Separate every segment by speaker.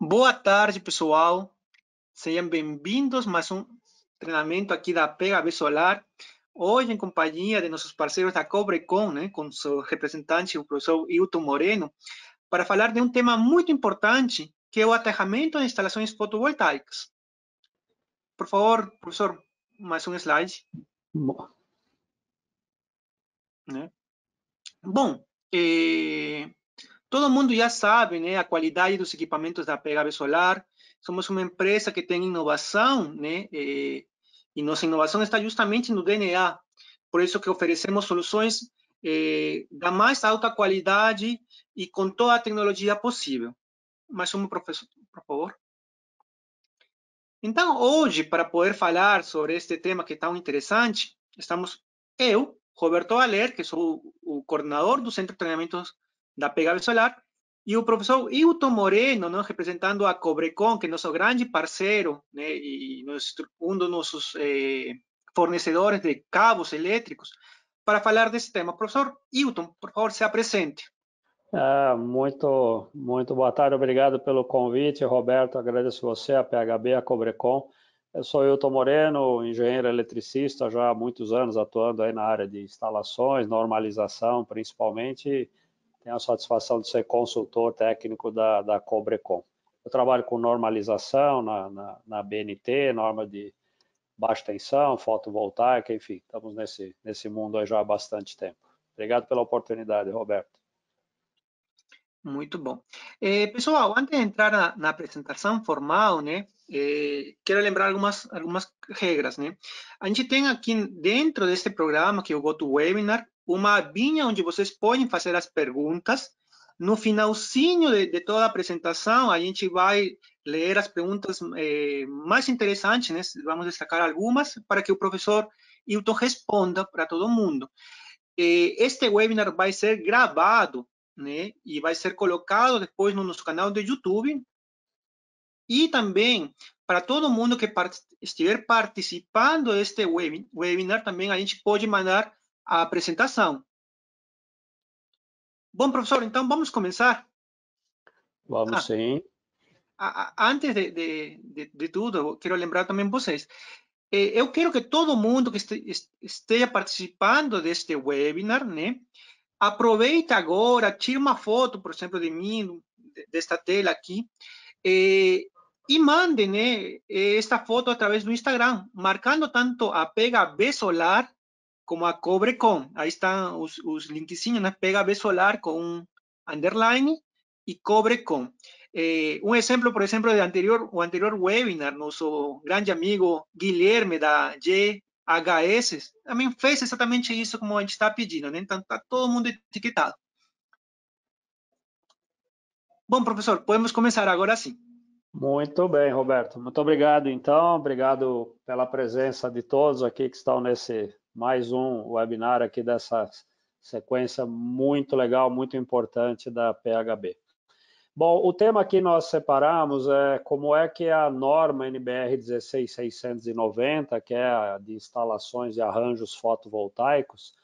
Speaker 1: Boa tarde, pessoal. Sejam bem-vindos a mais um treinamento aqui da PHB Solar. Hoje, em companhia de nossos parceiros da Cobrecon, né, com seu representante, o professor Hilton Moreno, para falar de um tema muito importante que é o aterramento de instalações fotovoltaicas. Por favor, professor, mais um slide. Bom, né? Bom eh, todo mundo já sabe né, a qualidade dos equipamentos da PHB Solar. Somos uma empresa que tem inovação, né, eh, e nossa inovação está justamente no DNA. Por isso que oferecemos soluções eh, da mais alta qualidade e com toda a tecnologia possível mais um, professor, por favor. Então, hoje, para poder falar sobre este tema que é tão interessante, estamos eu, Roberto Valer, que sou o coordenador do Centro de Treinamentos da PHB Solar, e o professor Hilton Moreno, né, representando a Cobrecon, que é nosso grande parceiro né, e nosso, um dos nossos eh, fornecedores de cabos elétricos, para falar desse tema. Professor Hilton, por favor, se apresente.
Speaker 2: É, muito, muito boa tarde, obrigado pelo convite, Roberto. Agradeço você, a PHB, a Cobrecom. Eu sou Hilton Moreno, engenheiro eletricista, já há muitos anos atuando aí na área de instalações, normalização, principalmente. Tenho a satisfação de ser consultor técnico da, da Cobrecom. Eu trabalho com normalização na, na, na BNT, norma de baixa tensão, fotovoltaica, enfim, estamos nesse, nesse mundo já há bastante tempo. Obrigado pela oportunidade, Roberto.
Speaker 1: Muito bom. Eh, pessoal, antes de entrar na, na apresentação formal, né, eh, quero lembrar algumas, algumas regras. Né? A gente tem aqui dentro desse programa, que é o GoToWebinar, uma abinha onde vocês podem fazer as perguntas. No finalzinho de, de toda a apresentação, a gente vai ler as perguntas eh, mais interessantes, né? vamos destacar algumas, para que o professor Hilton responda para todo mundo. Este webinar vai ser gravado né? E vai ser colocado depois no nosso canal do YouTube. E também, para todo mundo que part estiver participando deste web webinar, também a gente pode mandar a apresentação. Bom, professor, então vamos começar?
Speaker 2: Vamos ah, sim.
Speaker 1: A, a, antes de, de, de, de tudo, quero lembrar também vocês. Eh, eu quero que todo mundo que este, esteja participando deste webinar, né? aproveita agora, tira uma foto, por exemplo, de mim, desta tela aqui, e, eh, e mande né, eh, esta foto através do Instagram, marcando tanto a Pega B Solar como a Cobre Com. Aí estão os, os linkzinhos, né? B Solar com um underline e Cobre Com. Eh, um exemplo, por exemplo, do anterior, o anterior webinar, nosso grande amigo Guilherme da G HS também fez exatamente isso como a gente está pedindo, né? Então está todo mundo etiquetado. Bom, professor, podemos começar agora sim.
Speaker 2: Muito bem, Roberto. Muito obrigado, então. Obrigado pela presença de todos aqui que estão nesse mais um webinar aqui dessa sequência muito legal, muito importante da PHB. Bom, o tema que nós separamos é como é que é a norma NBR 16690, que é a de instalações e arranjos fotovoltaicos,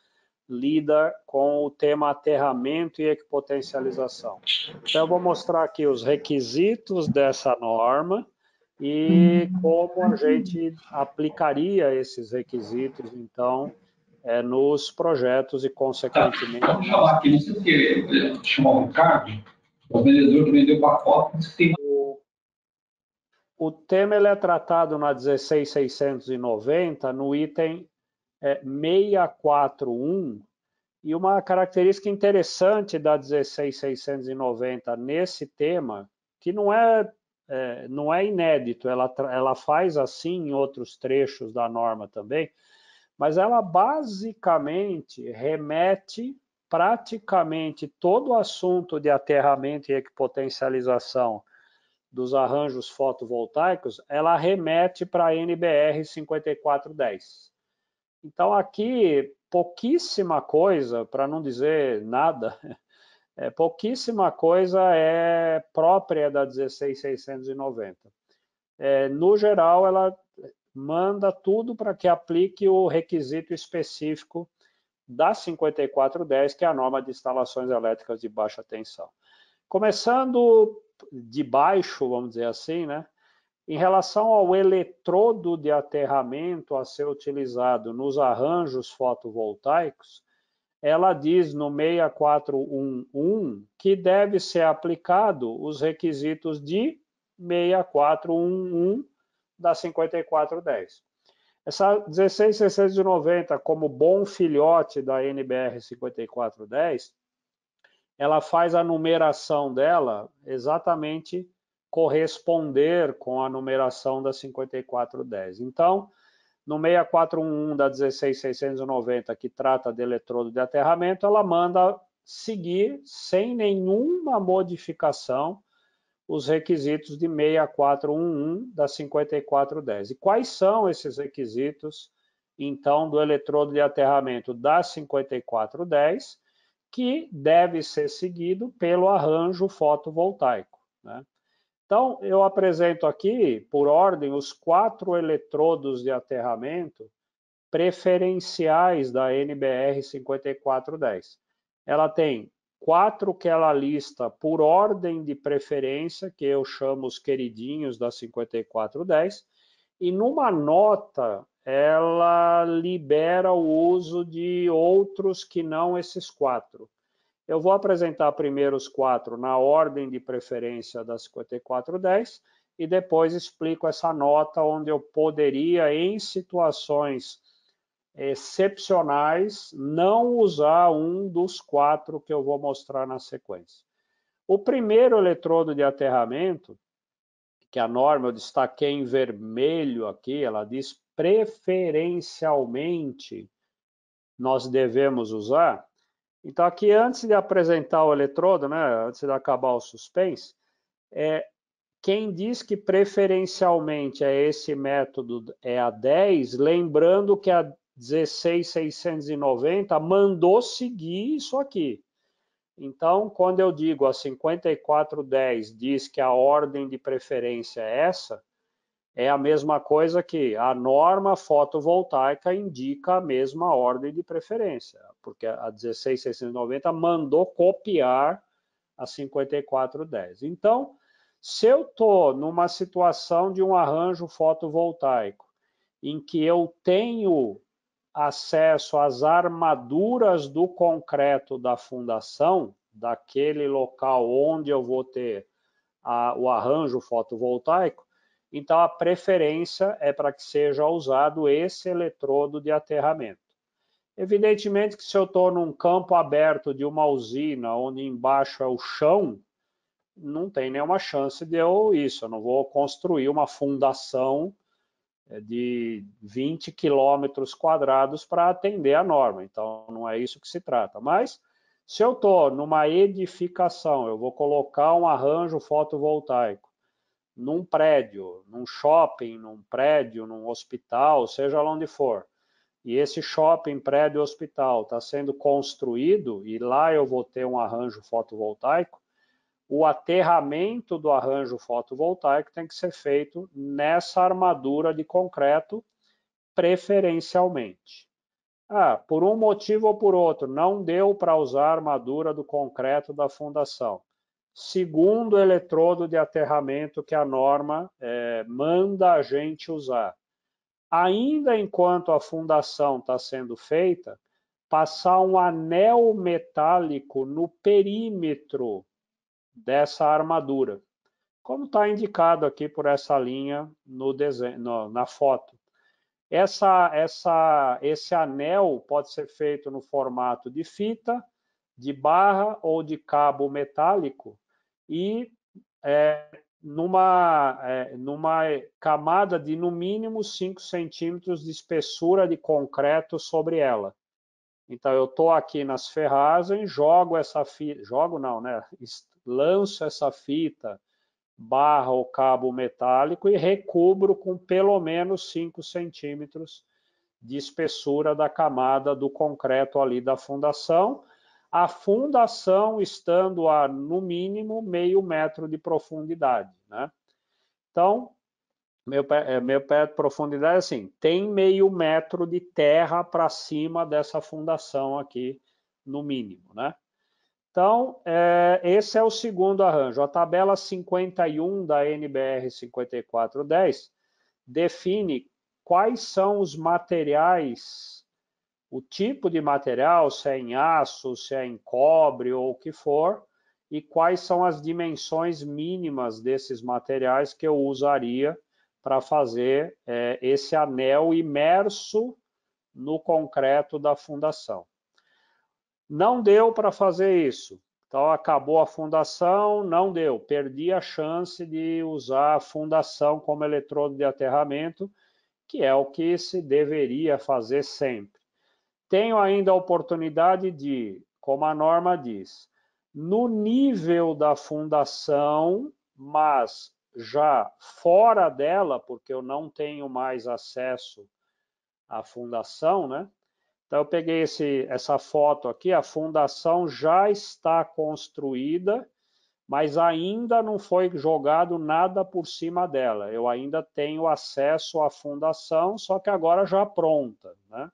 Speaker 2: lida com o tema aterramento e equipotencialização. Então, eu vou mostrar aqui os requisitos dessa norma e como a gente aplicaria esses requisitos, então, é, nos projetos e, consequentemente... vamos tá,
Speaker 1: falar aqui, não sei se chamar o Ricardo... O vendedor que vendeu pacote disse que tem
Speaker 2: o tema ele é tratado na 16690 no item é, 641 e uma característica interessante da 16690 nesse tema que não é, é não é inédito, ela, ela faz assim em outros trechos da norma também, mas ela basicamente remete praticamente todo o assunto de aterramento e equipotencialização dos arranjos fotovoltaicos, ela remete para a NBR 5410. Então, aqui, pouquíssima coisa, para não dizer nada, é, pouquíssima coisa é própria da 16690. É, no geral, ela manda tudo para que aplique o requisito específico da 5410, que é a norma de instalações elétricas de baixa tensão. Começando de baixo, vamos dizer assim, né? Em relação ao eletrodo de aterramento a ser utilizado nos arranjos fotovoltaicos, ela diz no 6411 que deve ser aplicado os requisitos de 6411 da 5410. Essa 16690, como bom filhote da NBR 5410, ela faz a numeração dela exatamente corresponder com a numeração da 5410. Então, no 6411 da 16690, que trata de eletrodo de aterramento, ela manda seguir sem nenhuma modificação os requisitos de 6411 da 5410. E quais são esses requisitos, então, do eletrodo de aterramento da 5410, que deve ser seguido pelo arranjo fotovoltaico? Né? Então, eu apresento aqui, por ordem, os quatro eletrodos de aterramento preferenciais da NBR 5410. Ela tem quatro que ela lista por ordem de preferência, que eu chamo os queridinhos da 5410, e numa nota ela libera o uso de outros que não esses quatro. Eu vou apresentar primeiro os quatro na ordem de preferência da 5410 e depois explico essa nota onde eu poderia, em situações excepcionais, não usar um dos quatro que eu vou mostrar na sequência. O primeiro eletrodo de aterramento, que a norma eu destaquei em vermelho aqui, ela diz preferencialmente nós devemos usar. Então, aqui, antes de apresentar o eletrodo, né, antes de acabar o suspense, é, quem diz que preferencialmente é esse método é a 10, lembrando que a 16,690 mandou seguir isso aqui. Então, quando eu digo a 5410 diz que a ordem de preferência é essa, é a mesma coisa que a norma fotovoltaica indica a mesma ordem de preferência, porque a 16690 mandou copiar a 5410. Então, se eu estou numa situação de um arranjo fotovoltaico em que eu tenho acesso às armaduras do concreto da fundação, daquele local onde eu vou ter a, o arranjo fotovoltaico, então a preferência é para que seja usado esse eletrodo de aterramento. Evidentemente que se eu estou num campo aberto de uma usina, onde embaixo é o chão, não tem nenhuma chance de eu isso, eu não vou construir uma fundação é, de 20 quilômetros quadrados para atender a norma. Então, não é isso que se trata. Mas, se eu estou numa edificação, eu vou colocar um arranjo fotovoltaico num prédio, num shopping, num prédio, num hospital, seja lá onde for, e esse shopping, prédio, hospital está sendo construído e lá eu vou ter um arranjo fotovoltaico, o aterramento do arranjo fotovoltaico tem que ser feito nessa armadura de concreto, preferencialmente. Ah, por um motivo ou por outro, não deu para usar a armadura do concreto da fundação. Segundo eletrodo de aterramento que a norma é, manda a gente usar. Ainda enquanto a fundação está sendo feita, passar um anel metálico no perímetro dessa armadura, como está indicado aqui por essa linha no desenho, no, na foto. Essa, essa, esse anel pode ser feito no formato de fita, de barra ou de cabo metálico e é, numa, é, numa camada de no mínimo 5 centímetros de espessura de concreto sobre ela. Então, eu estou aqui nas ferragens, jogo essa fita, jogo não, né? lanço essa fita, barra o cabo metálico e recubro com pelo menos 5 centímetros de espessura da camada do concreto ali da fundação, a fundação estando a, no mínimo, meio metro de profundidade. Né? Então, meu pé, eh, meu pé de profundidade é assim, tem meio metro de terra para cima dessa fundação aqui, no mínimo. Né? Então, é, esse é o segundo arranjo. A tabela 51 da NBR 5410 define quais são os materiais, o tipo de material, se é em aço, se é em cobre ou o que for, e quais são as dimensões mínimas desses materiais que eu usaria para fazer é, esse anel imerso no concreto da fundação. Não deu para fazer isso. Então, acabou a fundação, não deu. Perdi a chance de usar a fundação como eletrodo de aterramento, que é o que se deveria fazer sempre. Tenho ainda a oportunidade de, como a norma diz, no nível da fundação, mas já fora dela, porque eu não tenho mais acesso à fundação, né? Então, eu peguei esse, essa foto aqui, a fundação já está construída, mas ainda não foi jogado nada por cima dela. Eu ainda tenho acesso à fundação, só que agora já pronta. Né?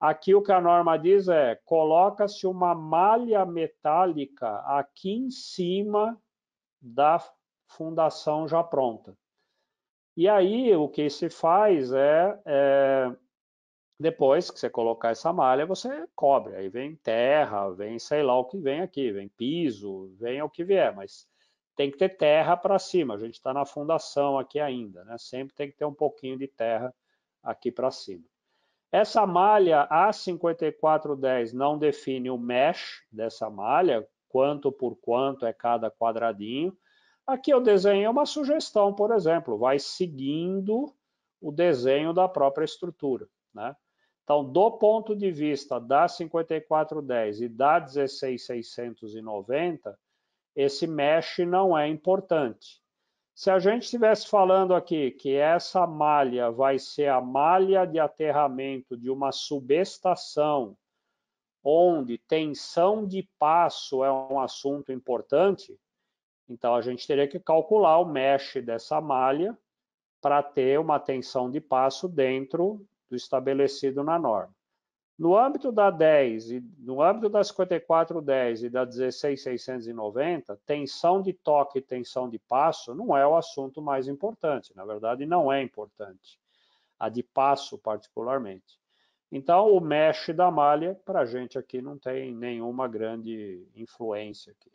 Speaker 2: Aqui o que a norma diz é, coloca-se uma malha metálica aqui em cima da fundação já pronta. E aí o que se faz é, é depois que você colocar essa malha, você cobre. Aí vem terra, vem sei lá o que vem aqui, vem piso, vem o que vier, mas tem que ter terra para cima. A gente está na fundação aqui ainda, né? Sempre tem que ter um pouquinho de terra aqui para cima. Essa malha A5410 não define o mesh dessa malha, quanto por quanto é cada quadradinho. Aqui eu desenhei uma sugestão, por exemplo, vai seguindo o desenho da própria estrutura. Né? Então, do ponto de vista da 5410 e da 16690, esse mesh não é importante. Se a gente estivesse falando aqui que essa malha vai ser a malha de aterramento de uma subestação onde tensão de passo é um assunto importante, então a gente teria que calcular o mesh dessa malha para ter uma tensão de passo dentro do estabelecido na norma. No âmbito da 10 e no âmbito da 5410 e da 16690, tensão de toque e tensão de passo não é o assunto mais importante, na verdade não é importante, a de passo particularmente. Então o mesh da malha para a gente aqui não tem nenhuma grande influência aqui.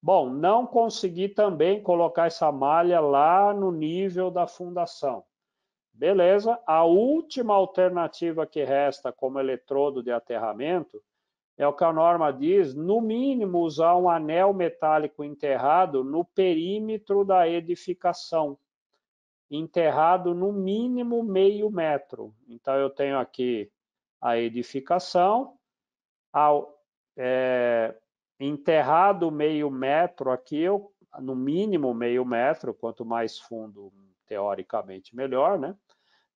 Speaker 2: Bom, não consegui também colocar essa malha lá no nível da fundação. Beleza, a última alternativa que resta como eletrodo de aterramento é o que a norma diz, no mínimo usar um anel metálico enterrado no perímetro da edificação, enterrado no mínimo meio metro. Então, eu tenho aqui a edificação, ao, é, enterrado meio metro aqui, eu, no mínimo meio metro, quanto mais fundo, teoricamente, melhor, né?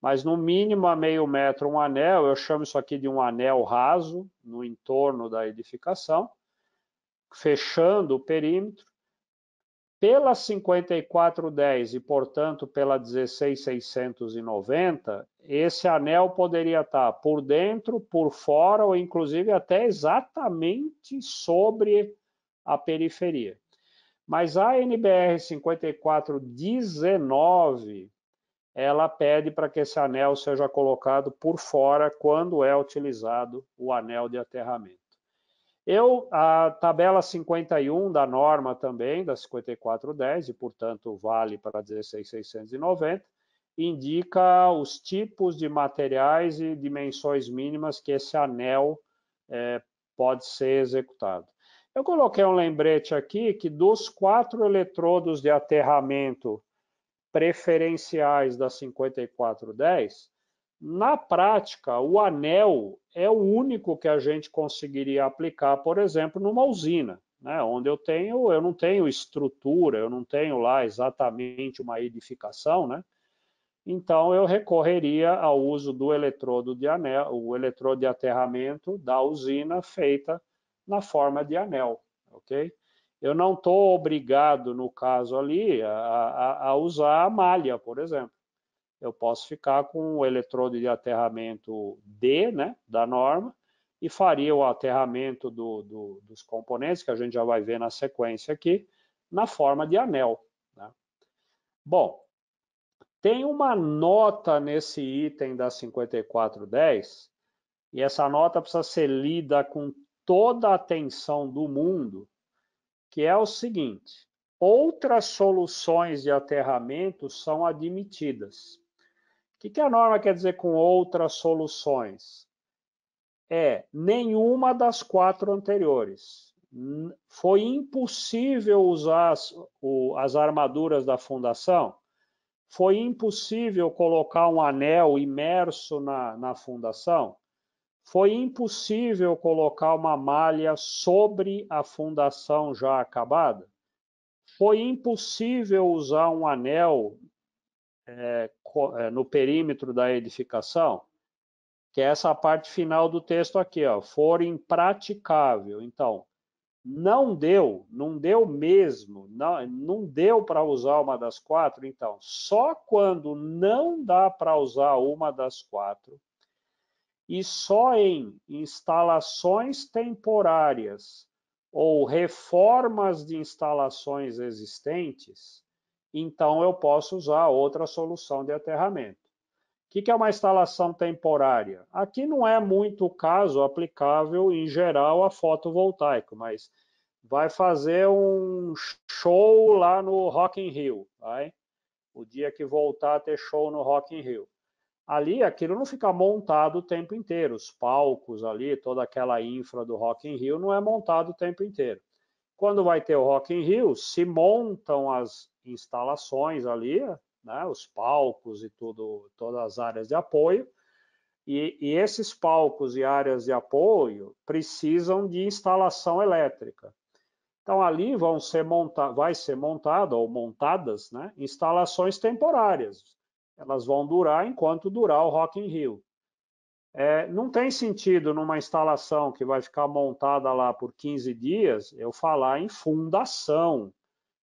Speaker 2: mas no mínimo a meio metro um anel, eu chamo isso aqui de um anel raso, no entorno da edificação, fechando o perímetro. Pela 5410 e, portanto, pela 16690, esse anel poderia estar por dentro, por fora ou, inclusive, até exatamente sobre a periferia. Mas a NBR 5419 ela pede para que esse anel seja colocado por fora quando é utilizado o anel de aterramento. Eu, a tabela 51 da norma também, da 5410, e portanto vale para 16690, indica os tipos de materiais e dimensões mínimas que esse anel é, pode ser executado. Eu coloquei um lembrete aqui que dos quatro eletrodos de aterramento preferenciais da 5410, na prática, o anel é o único que a gente conseguiria aplicar, por exemplo, numa usina, né? onde eu tenho, eu não tenho estrutura, eu não tenho lá exatamente uma edificação, né? Então eu recorreria ao uso do eletrodo de anel, o eletrodo de aterramento da usina feita na forma de anel, ok? eu não estou obrigado, no caso ali, a, a, a, usar a malha, por exemplo. Eu posso ficar com o eletrodo de aterramento D, né, da norma, e faria o aterramento do, do, dos componentes, que a gente já vai ver na sequência aqui, na forma de anel. Né? Bom, tem uma nota nesse item da 5410, e essa nota precisa ser lida com toda a atenção do mundo, que é o seguinte: outras soluções de aterramento são admitidas. O que a norma quer dizer com outras soluções? É nenhuma das quatro anteriores. Foi impossível usar as, o, as armaduras da fundação? Foi impossível colocar um anel imerso na, na fundação? foi impossível colocar uma malha sobre a fundação já acabada? Foi impossível usar um anel é, é, no perímetro da edificação? Que é essa parte final do texto aqui, ó, for impraticável. Então, não deu, não deu mesmo, não, não deu para usar uma das quatro, então, só quando não dá para usar uma das quatro, e só em instalações temporárias ou reformas de instalações existentes, então eu posso usar outra solução de aterramento. O que é uma instalação temporária? Aqui não é muito o caso aplicável, em geral, a fotovoltaico, mas vai fazer um show lá no Rock in Rio, vai? o dia que voltar a ter show no Rock in Rio ali aquilo não fica montado o tempo inteiro, os palcos ali, toda aquela infra do Rock in Rio não é montado o tempo inteiro. Quando vai ter o Rock in Rio, se montam as instalações ali, né, os palcos e tudo, todas as áreas de apoio, e, e esses palcos e áreas de apoio precisam de instalação elétrica. Então, ali vão ser monta vai ser montada ou montadas né, instalações temporárias, elas vão durar enquanto durar o Rock in Rio. É, não tem sentido numa instalação que vai ficar montada lá por 15 dias eu falar em fundação,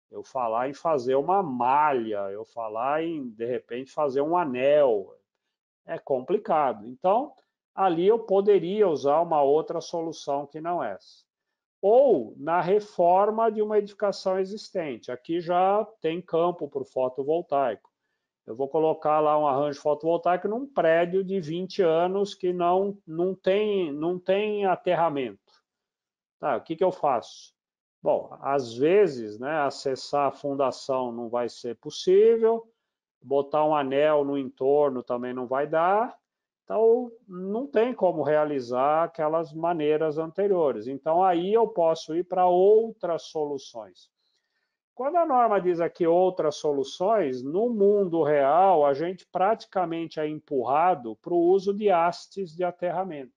Speaker 2: eu falar em fazer uma malha, eu falar em, de repente, fazer um anel. É complicado. Então, ali eu poderia usar uma outra solução que não essa. Ou na reforma de uma edificação existente. Aqui já tem campo para o fotovoltaico. Eu vou colocar lá um arranjo fotovoltaico num prédio de 20 anos que não, não, tem, não tem aterramento. Tá, o que, que eu faço? Bom, às vezes, né, acessar a fundação não vai ser possível, botar um anel no entorno também não vai dar, então não tem como realizar aquelas maneiras anteriores. Então aí eu posso ir para outras soluções. Quando a norma diz aqui outras soluções, no mundo real, a gente praticamente é empurrado para o uso de hastes de aterramento.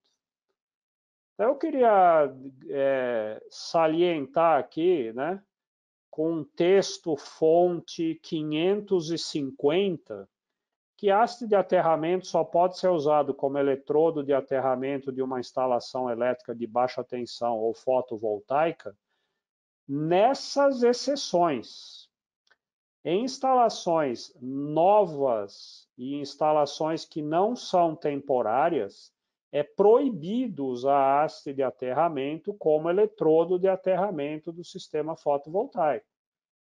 Speaker 2: Então, eu queria é, salientar aqui, né, com texto fonte 550, que haste de aterramento só pode ser usado como eletrodo de aterramento de uma instalação elétrica de baixa tensão ou fotovoltaica nessas exceções. Em instalações novas e instalações que não são temporárias, é proibido usar haste de aterramento como eletrodo de aterramento do sistema fotovoltaico.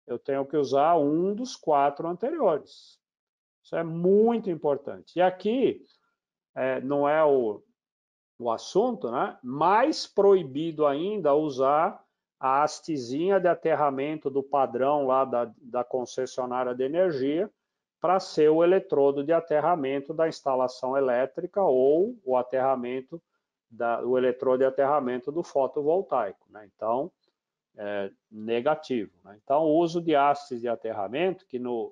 Speaker 2: Eu tenho que usar um dos quatro anteriores. Isso é muito importante. E aqui, é, não é o, o assunto, né? mais proibido ainda usar a hastezinha de aterramento do padrão lá da, da concessionária de energia para ser o eletrodo de aterramento da instalação elétrica ou o aterramento da, o eletrodo de aterramento do fotovoltaico. Né? Então, é, negativo. Né? Então, o uso de hastes de aterramento, que no,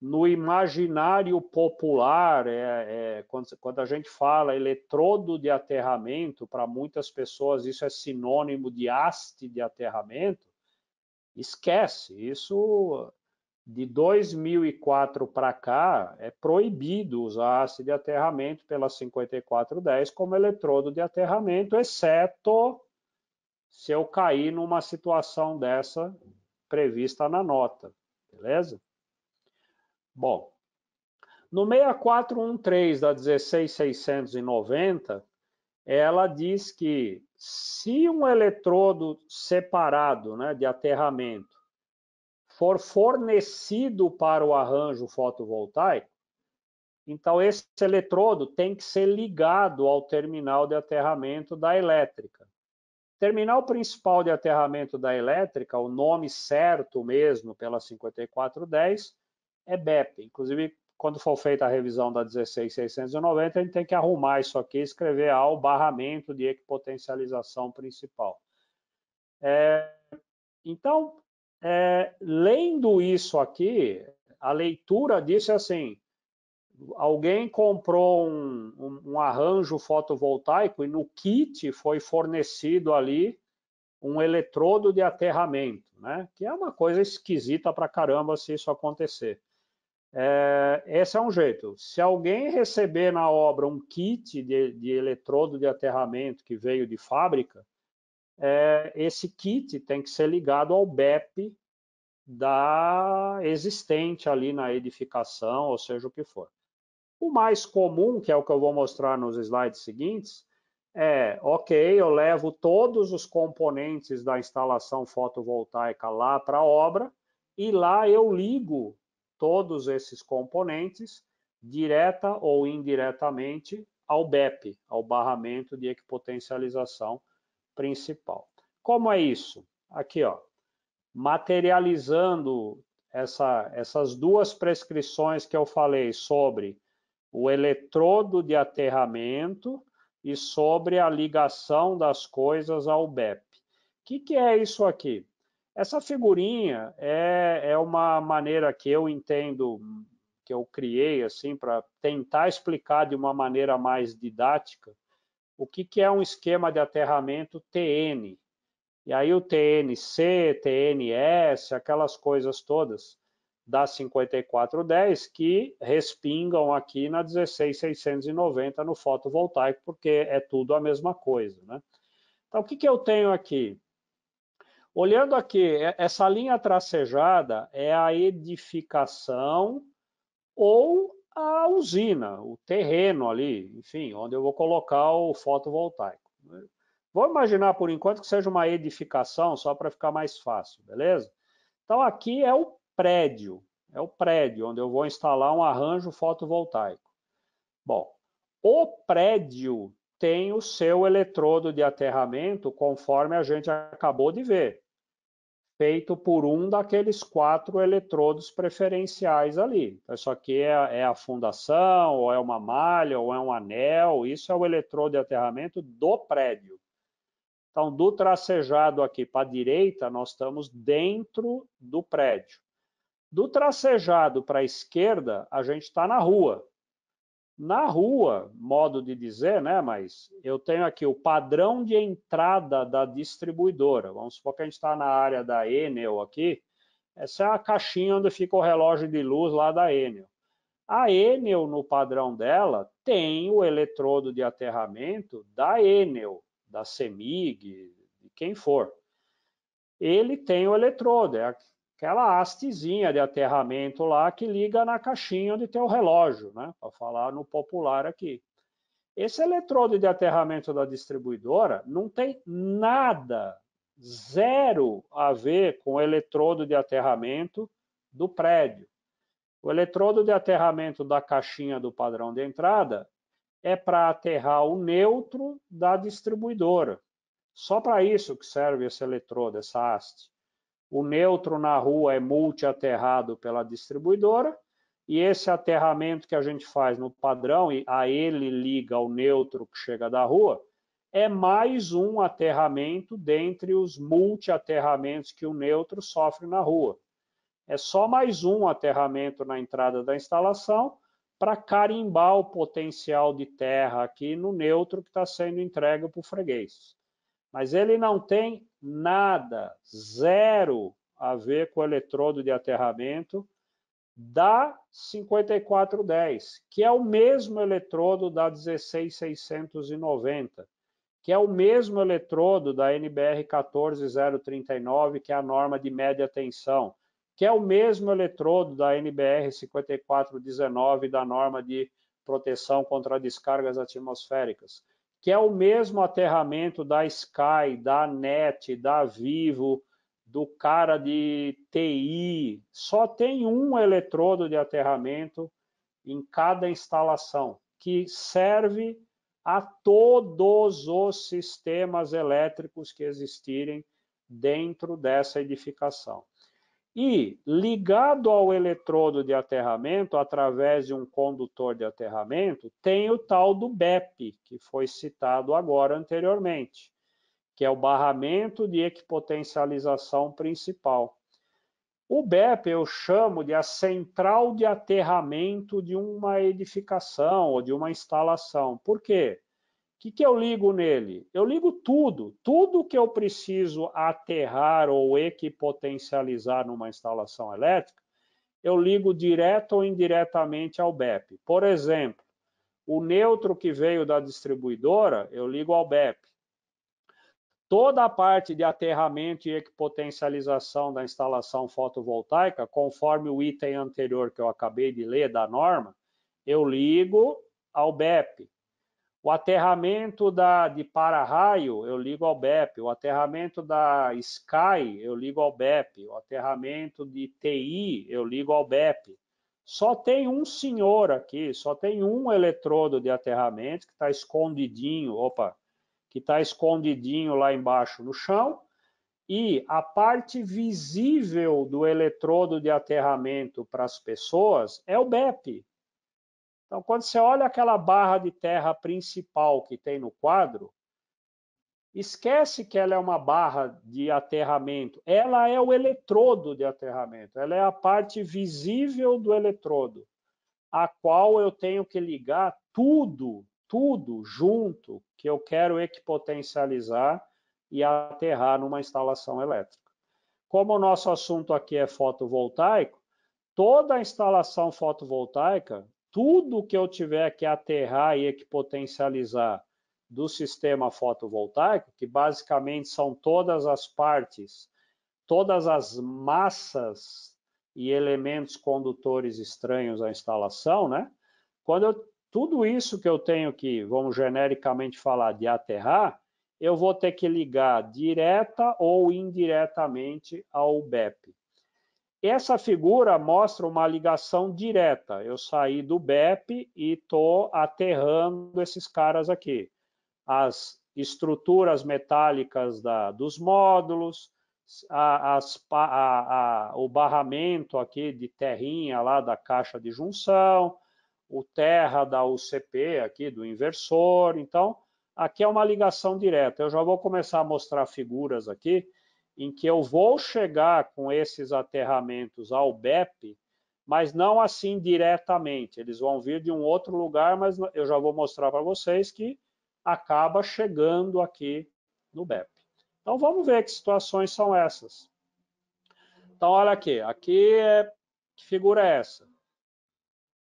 Speaker 2: no imaginário popular, é, é, quando, quando, a gente fala eletrodo de aterramento, para muitas pessoas isso é sinônimo de haste de aterramento, esquece, isso de 2004 para cá é proibido usar haste de aterramento pela 5410 como eletrodo de aterramento, exceto se eu cair numa situação dessa prevista na nota, beleza? Bom, no 6413 da 16690, ela diz que se um eletrodo separado né, de aterramento for fornecido para o arranjo fotovoltaico, então esse eletrodo tem que ser ligado ao terminal de aterramento da elétrica. Terminal principal de aterramento da elétrica, o nome certo mesmo pela 5410, EBEP. É Inclusive, quando for feita a revisão da 16690, a gente tem que arrumar isso aqui, escrever ao barramento de equipotencialização principal. É, então, é, lendo isso aqui, a leitura disse é assim, alguém comprou um, um, um, arranjo fotovoltaico e no kit foi fornecido ali um eletrodo de aterramento, né? que é uma coisa esquisita para caramba se isso acontecer. É, esse é um jeito. Se alguém receber na obra um kit de, de eletrodo de aterramento que veio de fábrica, é, esse kit tem que ser ligado ao BEP da existente ali na edificação, ou seja o que for. O mais comum, que é o que eu vou mostrar nos slides seguintes, é, ok, eu levo todos os componentes da instalação fotovoltaica lá para a obra e lá eu ligo todos esses componentes, direta ou indiretamente, ao BEP, ao barramento de equipotencialização principal. Como é isso? Aqui, ó, materializando essa, essas duas prescrições que eu falei sobre o eletrodo de aterramento e sobre a ligação das coisas ao BEP. O que, que é isso aqui? Essa figurinha é, é uma maneira que eu entendo, que eu criei assim para tentar explicar de uma maneira mais didática o que, que é um esquema de aterramento TN. E aí o TNC, TNS, aquelas coisas todas da 5410 que respingam aqui na 16690 no fotovoltaico, porque é tudo a mesma coisa. Né? Então, o que, que eu tenho aqui? Olhando aqui, é, essa linha tracejada é a edificação ou a usina, o terreno ali, enfim, onde eu vou colocar o fotovoltaico. Né? Vou imaginar por enquanto que seja uma edificação, só para ficar mais fácil, beleza? Então aqui é o prédio, é o prédio onde eu vou instalar um arranjo fotovoltaico. Bom, o prédio tem o seu eletrodo de aterramento, conforme a gente acabou de ver feito por um daqueles quatro eletrodos preferenciais ali. Então, isso aqui é, é, a fundação, ou é uma malha, ou é um anel, isso é o eletrodo de aterramento do prédio. Então, do tracejado aqui para a direita, nós estamos dentro do prédio. Do tracejado para a esquerda, a gente está na rua. Na rua, modo de dizer, né? Mas eu tenho aqui o padrão de entrada da distribuidora. Vamos supor que a gente está na área da Enel aqui. Essa é a caixinha onde fica o relógio de luz lá da Enel. A Enel, no padrão dela, tem o eletrodo de aterramento da Enel, da CEMIG, de quem for. Ele tem o eletrodo, é aquela hastezinha de aterramento lá que liga na caixinha onde tem o relógio, né? Para falar no popular aqui. Esse eletrodo de aterramento da distribuidora não tem nada, zero a ver com o eletrodo de aterramento do prédio. O eletrodo de aterramento da caixinha do padrão de entrada é para aterrar o neutro da distribuidora. Só para isso que serve esse eletrodo, essa haste o neutro na rua é multiaterrado pela distribuidora, e esse aterramento que a gente faz no padrão, e a ele liga o neutro que chega da rua, é mais um aterramento dentre os multiaterramentos que o neutro sofre na rua. É só mais um aterramento na entrada da instalação para carimbar o potencial de terra aqui no neutro que está sendo entregue para o freguês. Mas ele não tem nada, zero a ver com o eletrodo de aterramento da 5410, que é o mesmo eletrodo da 16690, que é o mesmo eletrodo da NBR 14039, que é a norma de média tensão, que é o mesmo eletrodo da NBR 5419, da norma de proteção contra descargas atmosféricas que é o mesmo aterramento da Sky, da NET, da Vivo, do cara de TI. Só tem um eletrodo de aterramento em cada instalação, que serve a todos os sistemas elétricos que existirem dentro dessa edificação e ligado ao eletrodo de aterramento, através de um condutor de aterramento, tem o tal do BEP, que foi citado agora anteriormente, que é o barramento de equipotencialização principal. O BEP eu chamo de a central de aterramento de uma edificação ou de uma instalação. Por quê? que, que eu ligo nele? Eu ligo tudo, tudo que eu preciso aterrar ou equipotencializar numa instalação elétrica, eu ligo direto ou indiretamente ao BEP. Por exemplo, o neutro que veio da distribuidora, eu ligo ao BEP. Toda a parte de aterramento e equipotencialização da instalação fotovoltaica, conforme o item anterior que eu acabei de ler da norma, eu ligo ao BEP. O aterramento da, de para-raio, eu ligo ao BEP. O aterramento da Sky, eu ligo ao BEP. O aterramento de TI, eu ligo ao BEP. Só tem um senhor aqui, só tem um eletrodo de aterramento que está escondidinho, opa, que está escondidinho lá embaixo no chão. E a parte visível do eletrodo de aterramento para as pessoas é o BEP, então, quando você olha aquela barra de terra principal que tem no quadro, esquece que ela é uma barra de aterramento. Ela é o eletrodo de aterramento, ela é a parte visível do eletrodo, a qual eu tenho que ligar tudo, tudo junto que eu quero equipotencializar e aterrar numa instalação elétrica. Como o nosso assunto aqui é fotovoltaico, toda instalação fotovoltaica tudo que eu tiver que aterrar e que potencializar do sistema fotovoltaico, que basicamente são todas as partes, todas as massas e elementos condutores estranhos à instalação, né? Quando eu, tudo isso que eu tenho que, vamos genericamente falar de aterrar, eu vou ter que ligar direta ou indiretamente ao BEP. Essa figura mostra uma ligação direta. Eu saí do BEP e estou aterrando esses caras aqui. As estruturas metálicas da, dos módulos, a, as, a, a, o barramento aqui de terrinha lá da caixa de junção, o terra da UCP aqui do inversor. Então, aqui é uma ligação direta. Eu já vou começar a mostrar figuras aqui em que eu vou chegar com esses aterramentos ao BEP, mas não assim diretamente. Eles vão vir de um outro lugar, mas eu já vou mostrar para vocês que acaba chegando aqui no BEP. Então, vamos ver que situações são essas. Então, olha aqui. Aqui é... Que figura é essa?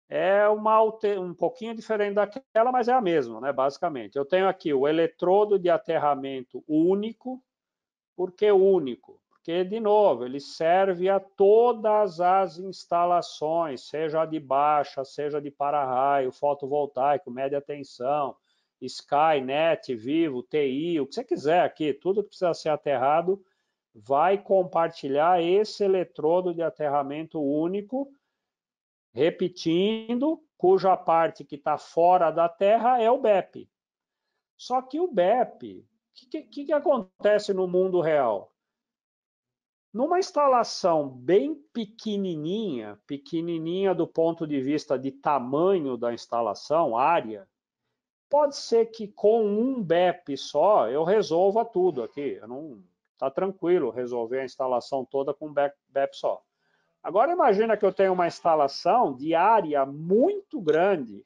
Speaker 2: É uma um pouquinho diferente daquela, mas é a mesma, né? basicamente. Eu tenho aqui o eletrodo de aterramento único, porque único? Porque, de novo, ele serve a todas as instalações, seja de baixa, seja de para-raio, fotovoltaico, média tensão, Sky, Net, Vivo, TI, o que você quiser aqui, tudo que precisa ser aterrado, vai compartilhar esse eletrodo de aterramento único, repetindo, cuja parte que está fora da Terra é o BEP. Só que o BEP, o que, que, que acontece no mundo real? Numa instalação bem pequenininha, pequenininha do ponto de vista de tamanho da instalação, área, pode ser que com um BEP só eu resolva tudo aqui. Está tá tranquilo resolver a instalação toda com um BEP só. Agora imagina que eu tenho uma instalação de área muito grande,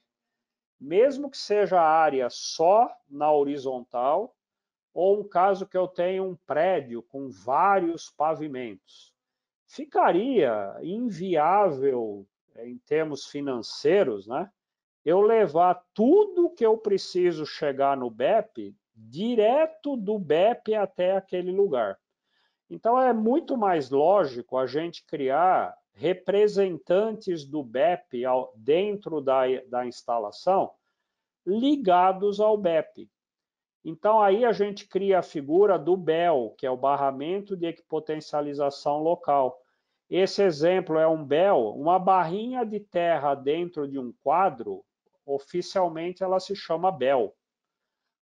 Speaker 2: mesmo que seja área só na horizontal, ou um caso que eu tenho um prédio com vários pavimentos. Ficaria inviável eh, em termos financeiros, né? Eu levar tudo que eu preciso chegar no BEP direto do BEP até aquele lugar. Então é muito mais lógico a gente criar representantes do BEP dentro da, da instalação ligados ao BEP. Então, aí a gente cria a figura do BEL, que é o barramento de equipotencialização local. Esse exemplo é um BEL, uma barrinha de terra dentro de um quadro, oficialmente ela se chama BEL.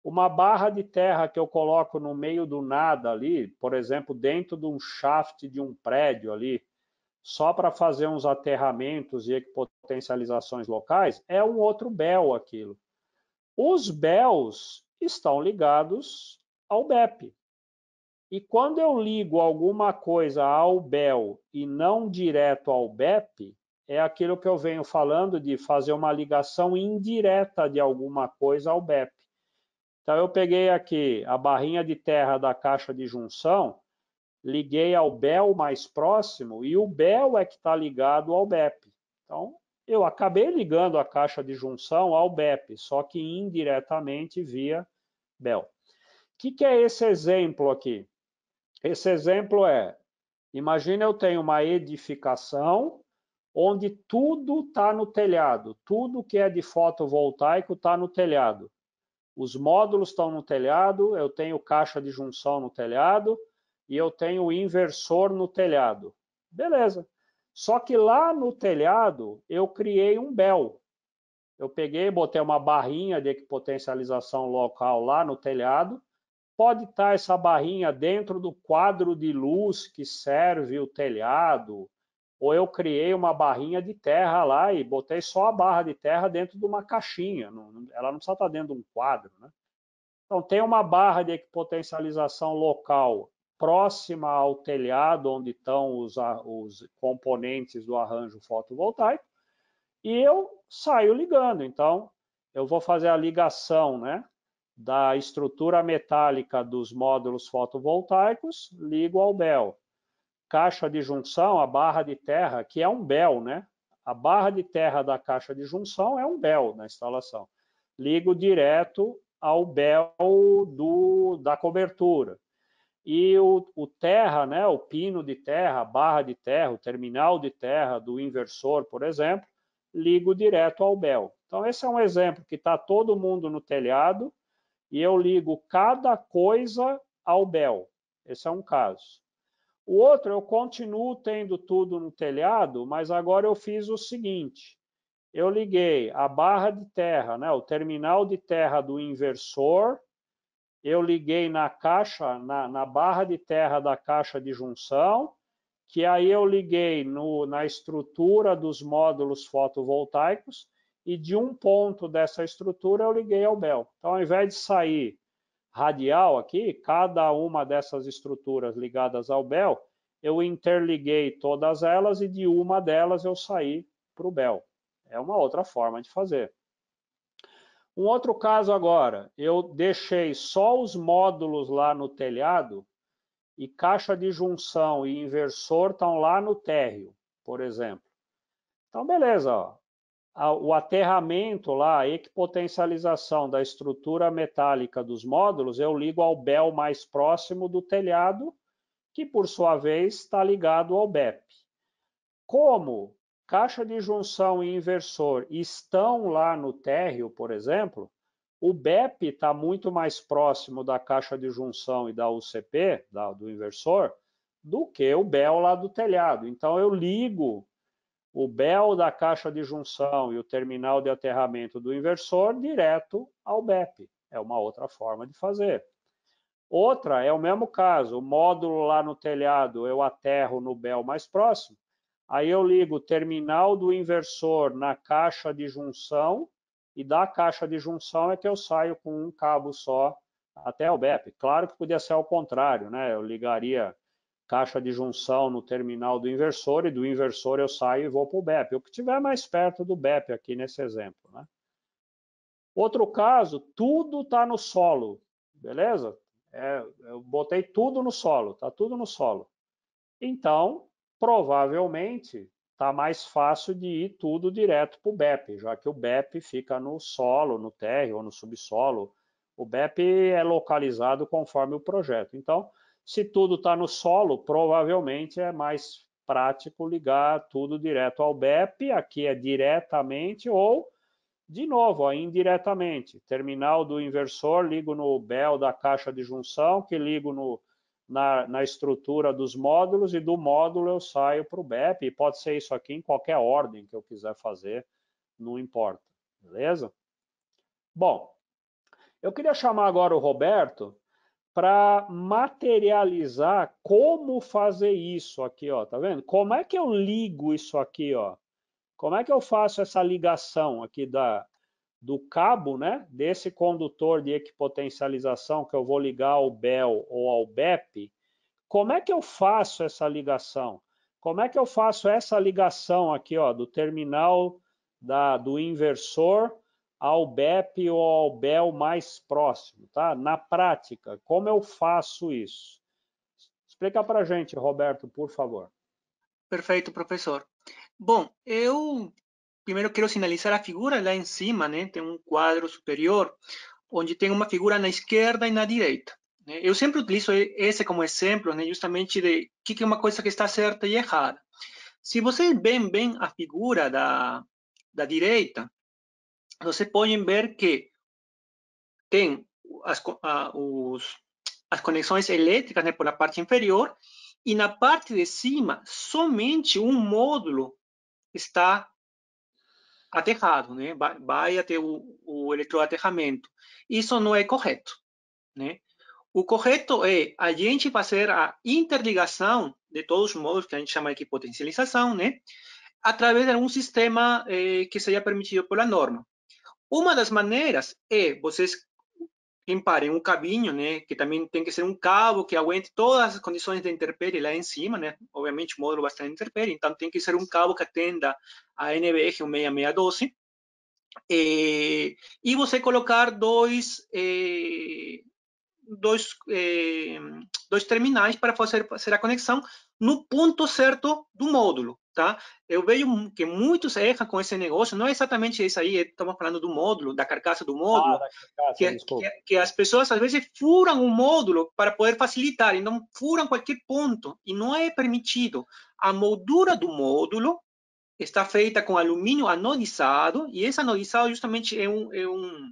Speaker 2: Uma barra de terra que eu coloco no meio do nada ali, por exemplo, dentro de um shaft de um prédio ali, só para fazer uns aterramentos e potencializações locais, é um outro BEL aquilo. Os BELs, estão ligados ao BEP. E quando eu ligo alguma coisa ao BEL e não direto ao BEP, é aquilo que eu venho falando de fazer uma ligação indireta de alguma coisa ao BEP. Então, eu peguei aqui a barrinha de terra da caixa de junção, liguei ao BEL mais próximo e o BEL é que está ligado ao BEP. Então, eu acabei ligando a caixa de junção ao BEP, só que indiretamente via Bell. O que, que é esse exemplo aqui? Esse exemplo é, imagina eu tenho uma edificação onde tudo está no telhado, tudo que é de fotovoltaico está no telhado. Os módulos estão no telhado, eu tenho caixa de junção no telhado e eu tenho inversor no telhado. Beleza. Só que lá no telhado eu criei um BEL, eu peguei, botei uma barrinha de potencialização local lá no telhado. Pode estar tá essa barrinha dentro do quadro de luz que serve o telhado, ou eu criei uma barrinha de terra lá e botei só a barra de terra dentro de uma caixinha. Ela não precisa estar tá dentro de um quadro. Né? Então, tem uma barra de potencialização local próxima ao telhado onde estão os, os componentes do arranjo fotovoltaico e eu saio ligando. Então, eu vou fazer a ligação né, da estrutura metálica dos módulos fotovoltaicos, ligo ao BEL. Caixa de junção, a barra de terra, que é um BEL, né? A barra de terra da caixa de junção é um BEL na instalação. Ligo direto ao BEL do, da cobertura. E o, o terra, né, o pino de terra, a barra de terra, o terminal de terra do inversor, por exemplo, ligo direto ao Bell. Então, esse é um exemplo que está todo mundo no telhado e eu ligo cada coisa ao Bell. Esse é um caso. O outro, eu continuo tendo tudo no telhado, mas agora eu fiz o seguinte. Eu liguei a barra de terra, né, o terminal de terra do inversor, eu liguei na caixa, na, na barra de terra da caixa de junção, que aí eu liguei no, na estrutura dos módulos fotovoltaicos e de um ponto dessa estrutura eu liguei ao BEL. Então, ao invés de sair radial aqui, cada uma dessas estruturas ligadas ao BEL, eu interliguei todas elas e de uma delas eu saí para o BEL. É uma outra forma de fazer. Um outro caso agora, eu deixei só os módulos lá no telhado e caixa de junção e inversor estão lá no térreo, por exemplo. Então, beleza, ó. o aterramento lá, a equipotencialização da estrutura metálica dos módulos, eu ligo ao BEL mais próximo do telhado, que por sua vez está ligado ao BEP. Como caixa de junção e inversor estão lá no térreo, por exemplo, o BEP está muito mais próximo da caixa de junção e da UCP, da, do inversor, do que o BEL lá do telhado. Então, eu ligo o BEL da caixa de junção e o terminal de aterramento do inversor direto ao BEP. É uma outra forma de fazer. Outra é o mesmo caso, o módulo lá no telhado eu aterro no BEL mais próximo, aí eu ligo o terminal do inversor na caixa de junção e da caixa de junção é que eu saio com um cabo só até o BEP. Claro que podia ser ao contrário, né? Eu ligaria caixa de junção no terminal do inversor e do inversor eu saio e vou para o BEP, o que tiver mais perto do BEP aqui nesse exemplo, né? Outro caso, tudo está no solo, beleza? É, eu botei tudo no solo, está tudo no solo. Então, provavelmente, está mais fácil de ir tudo direto para o BEP, já que o BEP fica no solo, no térreo ou no subsolo. O BEP é localizado conforme o projeto. Então, se tudo está no solo, provavelmente é mais prático ligar tudo direto ao BEP, aqui é diretamente ou, de novo, ó, indiretamente. Terminal do inversor, ligo no BEL da caixa de junção, que ligo no na, na estrutura dos módulos e do módulo eu saio para o BEP. E pode ser isso aqui em qualquer ordem que eu quiser fazer, não importa. Beleza? Bom, eu queria chamar agora o Roberto para materializar como fazer isso aqui, ó, tá vendo? Como é que eu ligo isso aqui, ó? Como é que eu faço essa ligação aqui da do cabo, né, desse condutor de equipotencialização que eu vou ligar ao BEL ou ao BEP, como é que eu faço essa ligação? Como é que eu faço essa ligação aqui, ó, do terminal da, do inversor ao BEP ou ao BEL mais próximo, tá? Na prática, como eu faço isso? Explica para gente, Roberto, por favor.
Speaker 1: Perfeito, professor. Bom, eu primeiro quero sinalizar a figura lá em cima, né? Tem um quadro superior, onde tem uma figura na esquerda e na direita. Né? Eu sempre utilizo esse como exemplo, né? Justamente de o que é uma coisa que está certa e errada. Se vocês veem bem a figura da, da direita, vocês podem ver que tem as, ah, os, as conexões elétricas né, por a parte inferior e na parte de cima somente um módulo está aterrado, né? Vai, até o, o eletroaterramento. Isso não é correto, né? O correto é a gente fazer a interligação de todos os modos que a gente chama de potencialização, né? Através de um sistema eh, que seja permitido pela norma. Uma das maneiras é vocês emparem um cabinho, né, que também tem que ser um cabo que aguente todas as condições de interpere lá em cima, né, obviamente o módulo vai estar em então tem que ser um cabo que atenda a NBR 16612, é, e você colocar dois, é, eh, dois, é, eh, dois terminais para fazer, fazer a conexão, no ponto certo do módulo, tá? Eu vejo que muitos erram com esse negócio, não é exatamente isso aí, eh, estamos falando do módulo, da carcaça do módulo, ah, carcaça, que, que, que, as pessoas às vezes furam o um módulo para poder facilitar, então furam qualquer ponto, e não é permitido. A moldura do módulo está feita com alumínio anodizado, e esse anodizado justamente é um, é um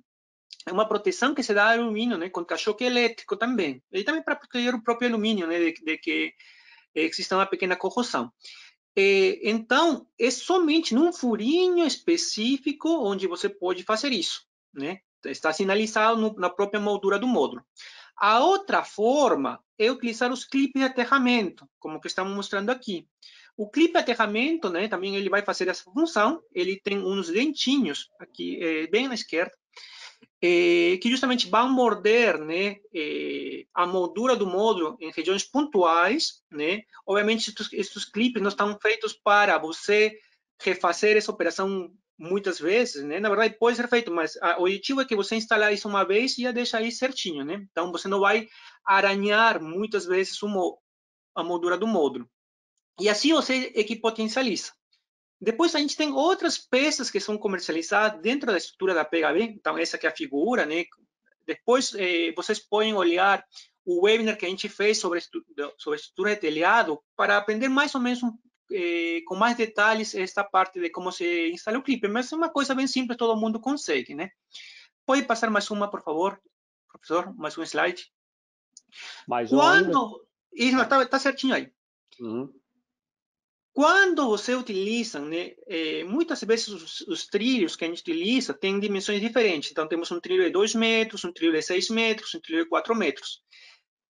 Speaker 1: é uma proteção que se dá ao alumínio, né, contra choque elétrico também. E também para proteger o próprio alumínio, né, de, de que é existe uma pequena corrosão. É, então, é somente num furinho específico onde você pode fazer isso, né? Está sinalizado no, na própria moldura do módulo. A outra forma é utilizar os clipes de aterramento, como que estamos mostrando aqui. O clipe de aterramento, né, também ele vai fazer essa função, ele tem uns dentinhos aqui é, bem na esquerda, eh, que justamente vão morder né, eh, a moldura do módulo em regiões pontuais. Né? Obviamente, esses, esses clipes não estão feitos para você refazer essa operação muitas vezes, né? Na verdade, pode ser feito, mas o objetivo é que você instale isso uma vez e já deixe aí certinho, né? Então, você não vai aranhar muitas vezes uma, a moldura do módulo. E assim você equipotencializa, é depois a gente tem outras peças que são comercializadas dentro da estrutura da PHB, então essa que é a figura, né? Depois eh, vocês podem olhar o webinar que a gente fez sobre, sobre estrutura de telhado para aprender mais ou menos um, eh, com mais detalhes esta parte de como se instala o clipe, mas é uma coisa bem simples, todo mundo consegue, né? Pode passar mais uma, por favor, professor, mais um slide. Mais um. Quando... Isso, está tá certinho aí. Uhum. Quando você utiliza, né, é, muitas vezes os, os, trilhos que a gente utiliza têm dimensões diferentes. Então, temos um trilho de 2 metros, um trilho de 6 metros, um trilho de 4 metros.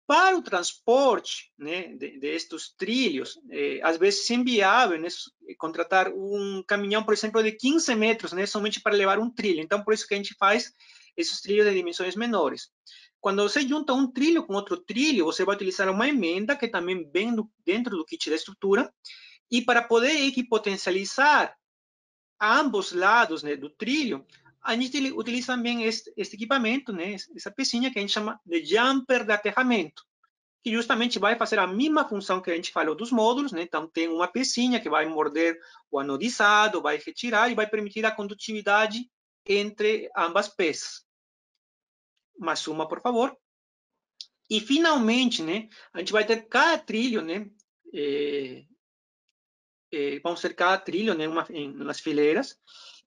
Speaker 1: Para o transporte né, destes de, de trilhos, é, às vezes é inviável né, contratar um caminhão, por exemplo, de 15 metros, né, somente para levar um trilho. Então, por isso que a gente faz esses trilhos de dimensões menores. Quando você junta um trilho com outro trilho, você vai utilizar uma emenda que também vem do, dentro do kit da estrutura, e para poder equipotencializar ambos lados né, do trilho, a gente utiliza também este, este equipamento, né, essa pecinha que a gente chama de jumper de aterramento, que justamente vai fazer a mesma função que a gente falou dos módulos, né? então tem uma pecinha que vai morder o anodizado, vai retirar e vai permitir a condutividade entre ambas peças. Mais uma, por favor. E finalmente, né, a gente vai ter cada trilho, né, eh, eh, vão cercar trilho né, uma, em, nas fileiras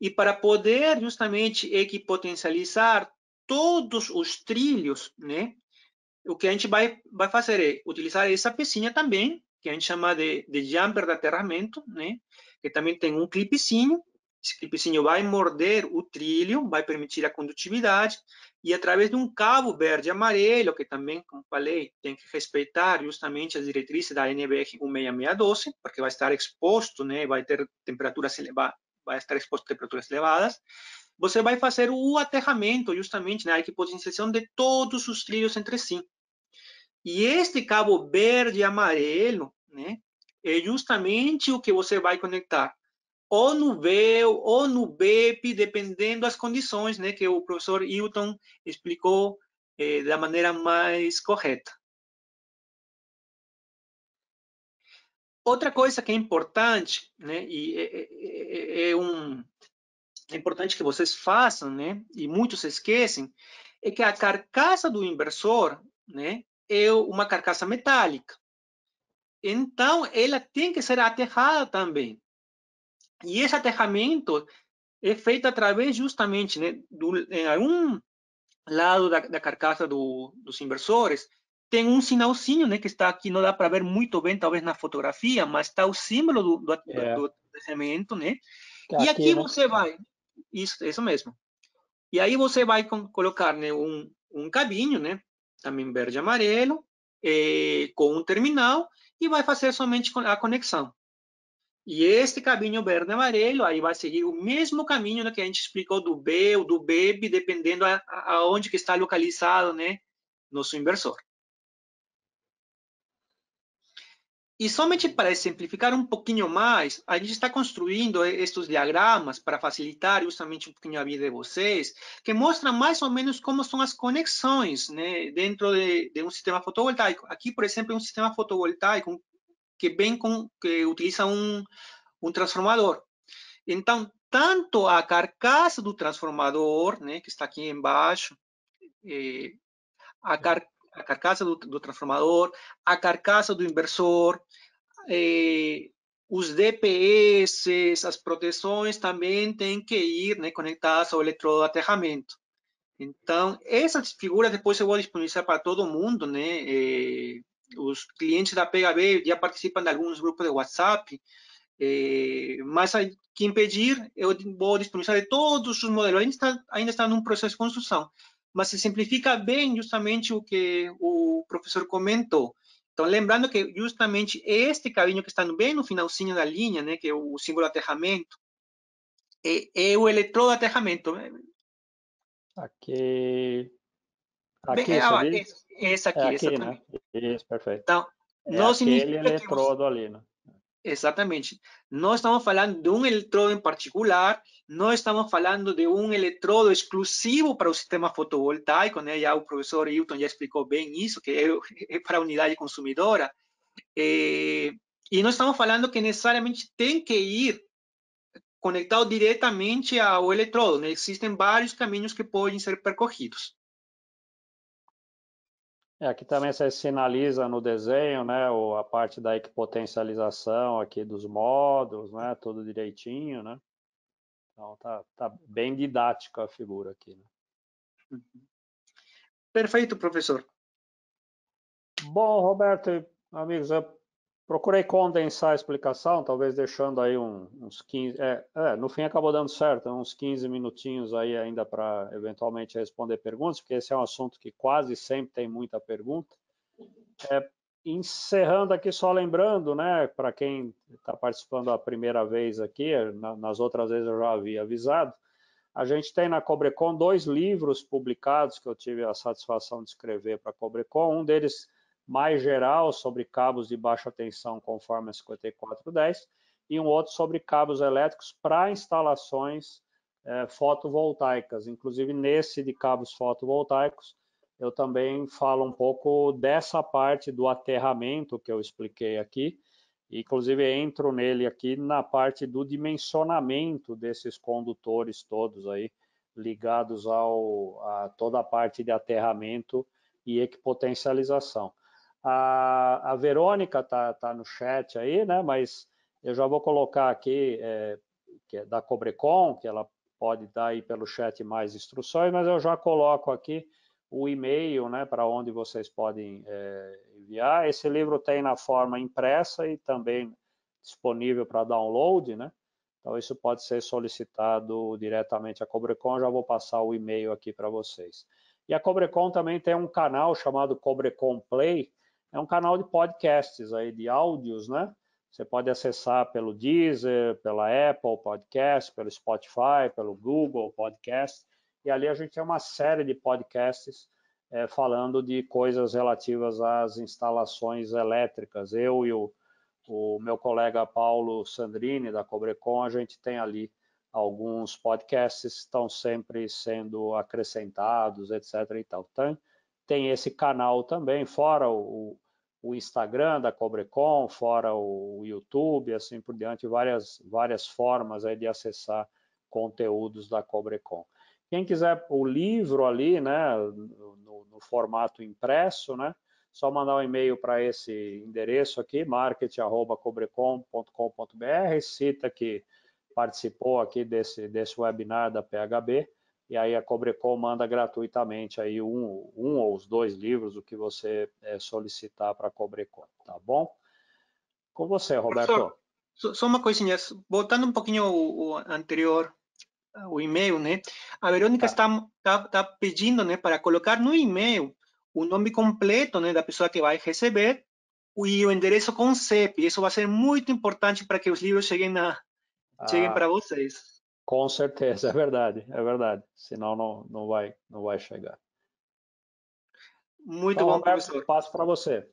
Speaker 1: e para poder justamente equipotencializar todos os trilhos, né, o que a gente vai, vai fazer é utilizar essa pecinha também, que a gente chama de, de jumper de aterramento, né, que também tem um clipezinho, esse clipezinho vai morder o trilho, vai permitir a condutividade, e através de um cabo verde amarelo, que também, como falei, tem que respeitar justamente as diretrizes da NBR 16612, porque vai estar exposto, né, vai ter temperaturas elevadas, vai estar exposto a temperaturas elevadas, você vai fazer o aterramento justamente na né, equipotenciação de todos os trilhos entre si. E este cabo verde amarelo, né, é justamente o que você vai conectar ou no B ou no BEP, dependendo das condições, né, que o professor Hilton explicou eh, da maneira mais correta. Outra coisa que é importante, né, e é é, é, é, é um, é importante que vocês façam, né, e muitos esquecem, é que a carcaça do inversor, né, é uma carcaça metálica. Então, ela tem que ser aterrada também. E esse aterramento é feito através justamente, né, do, em algum lado da, da carcaça do, dos inversores, tem um sinalzinho, né, que está aqui, não dá para ver muito bem, talvez na fotografia, mas está o símbolo do, do, é. do aterramento, né? Tá e aqui, aqui né? você vai, isso, isso mesmo. E aí você vai colocar né, um, um cabinho, né, também verde e amarelo, eh, com um terminal, e vai fazer somente a conexão. E este caminho verde amarelo aí vai seguir o mesmo caminho né, que a gente explicou do B ou do BEB, dependendo aonde que está localizado né, nosso inversor. E somente para exemplificar um pouquinho mais, a gente está construindo estes diagramas para facilitar justamente um pouquinho a vida de vocês, que mostra mais ou menos como são as conexões né, dentro de, de, um sistema fotovoltaico. Aqui, por exemplo, é um sistema fotovoltaico, que vem com que utiliza um, um transformador. Então, tanto a carcaça do transformador, né, que está aqui embaixo, eh, a, car a, carcaça do, do, transformador, a carcaça do inversor, eh, os DPS, as proteções também têm que ir né, conectadas ao eletrodo de aterramento. Então, essas figuras depois eu vou disponibilizar para todo mundo, né? Eh, os clientes da PHB já participam de alguns grupos de WhatsApp, é, mas quem pedir, eu vou disponibilizar de todos os modelos. Ainda está, ainda está num processo de construção, mas se simplifica bem justamente o que o professor comentou. Então, lembrando que justamente este caminho que está bem no finalzinho da linha, né, que é o símbolo de aterramento, é, é o eletrodo de aterramento.
Speaker 2: Aqui. Aqui, bem, ah, é, esse aqui, é aqui exatamente. Né? Isso, perfeito. Então, é não aquele eletrodo ali, né?
Speaker 1: Exatamente. Não estamos falando de um eletrodo em particular, não estamos falando de um eletrodo exclusivo para o sistema fotovoltaico, né? Já o professor Hilton já explicou bem isso, que é, é para a unidade consumidora. É, e não estamos falando que necessariamente tem que ir conectado diretamente ao eletrodo, né? Existem vários caminhos que podem ser percorridos.
Speaker 2: É, aqui também você sinaliza no desenho, né, a parte da equipotencialização aqui dos módulos, né, tudo direitinho, né. Então tá, tá bem didática a figura aqui. Né? Uhum.
Speaker 1: Perfeito, professor.
Speaker 2: Bom, Roberto, amigos, eu Procurei condensar a explicação, talvez deixando aí um, uns 15. É, é, no fim acabou dando certo, né? uns 15 minutinhos aí ainda para eventualmente responder perguntas, porque esse é um assunto que quase sempre tem muita pergunta. É, encerrando aqui, só lembrando, né, para quem está participando a primeira vez aqui, na, nas outras vezes eu já havia avisado, a gente tem na Cobrecon dois livros publicados que eu tive a satisfação de escrever para a Cobrecon. Um deles mais geral sobre cabos de baixa tensão conforme a 5410 e um outro sobre cabos elétricos para instalações é, fotovoltaicas. Inclusive, nesse de cabos fotovoltaicos, eu também falo um pouco dessa parte do aterramento que eu expliquei aqui, inclusive entro nele aqui na parte do dimensionamento desses condutores todos aí ligados ao a toda a parte de aterramento e equipotencialização. A, a Verônica está tá no chat aí, né? mas eu já vou colocar aqui, é, que é da Cobrecon, que ela pode dar aí pelo chat mais instruções, mas eu já coloco aqui o e-mail né, para onde vocês podem é, enviar. Esse livro tem na forma impressa e também disponível para download, né? Então, isso pode ser solicitado diretamente à Cobrecon, já vou passar o e-mail aqui para vocês. E a Cobrecon também tem um canal chamado Cobrecon Play, é um canal de podcasts aí, de áudios, né? Você pode acessar pelo Deezer, pela Apple Podcast, pelo Spotify, pelo Google Podcast. E ali a gente tem uma série de podcasts é, falando de coisas relativas às instalações elétricas. Eu e o, o meu colega Paulo Sandrini, da Cobrecon, a gente tem ali alguns podcasts estão sempre sendo acrescentados, etc. E tal. Então, tem esse canal também, fora o, o Instagram da Cobrecon, fora o YouTube, assim por diante, várias, várias formas aí de acessar conteúdos da Cobrecon. Quem quiser o livro ali, né, no, no formato impresso, né, só mandar um e-mail para esse endereço aqui, market.cobrecon.com.br, cita que participou aqui desse, desse webinar da PHB, e aí a Cobrecom manda gratuitamente aí um, um ou os dois livros, o que você é, solicitar para a Cobrecom, tá bom? Com você, Roberto. só
Speaker 1: uma coisinha, voltando um pouquinho o, o anterior, o e-mail, né? A Verônica tá. Está, está, está pedindo né, para colocar no e-mail o nome completo né, da pessoa que vai receber e o endereço com CEP. Isso vai ser muito importante para que os livros cheguem, ah.
Speaker 2: cheguem para vocês. Com certeza, é verdade, é verdade. Senão não, não, vai, não vai chegar.
Speaker 1: Muito então, bom, Roberto, professor. Passo para você.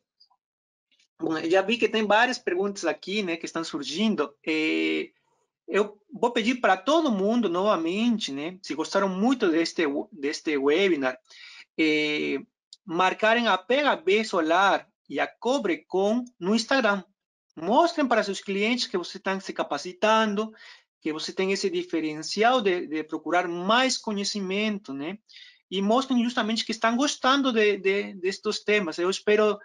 Speaker 1: Bom, já vi que tem várias perguntas aqui, né, que estão surgindo. E é, eu vou pedir para todo mundo novamente, né, se gostaram muito deste deste webinar, é, marcarem a PHB Solar e a Cobrecon no Instagram. Mostrem para seus clientes que vocês estão se capacitando, que você tem esse diferencial de, de procurar mais conhecimento, né? E mostrem justamente que estão gostando de, de, destes temas. Eu espero,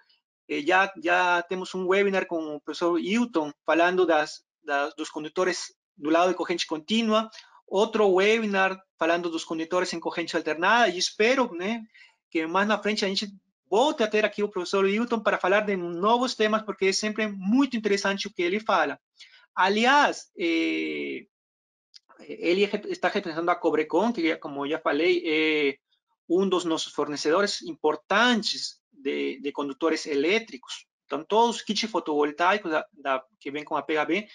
Speaker 1: eh, já, já temos um webinar com o professor Hilton falando das, das, dos condutores do lado de corrente contínua, outro webinar falando dos condutores em corrente alternada, e espero né, que mais na frente a gente volte a ter aqui o professor Hilton para falar de novos temas, porque é sempre muito interessante o que ele fala. Aliás, eh, ele está representando a Cobrecon, que, como já falei, é eh, um dos nossos fornecedores importantes de, de condutores elétricos. Então, todos os kits fotovoltaicos da, da, que vem com a PHB,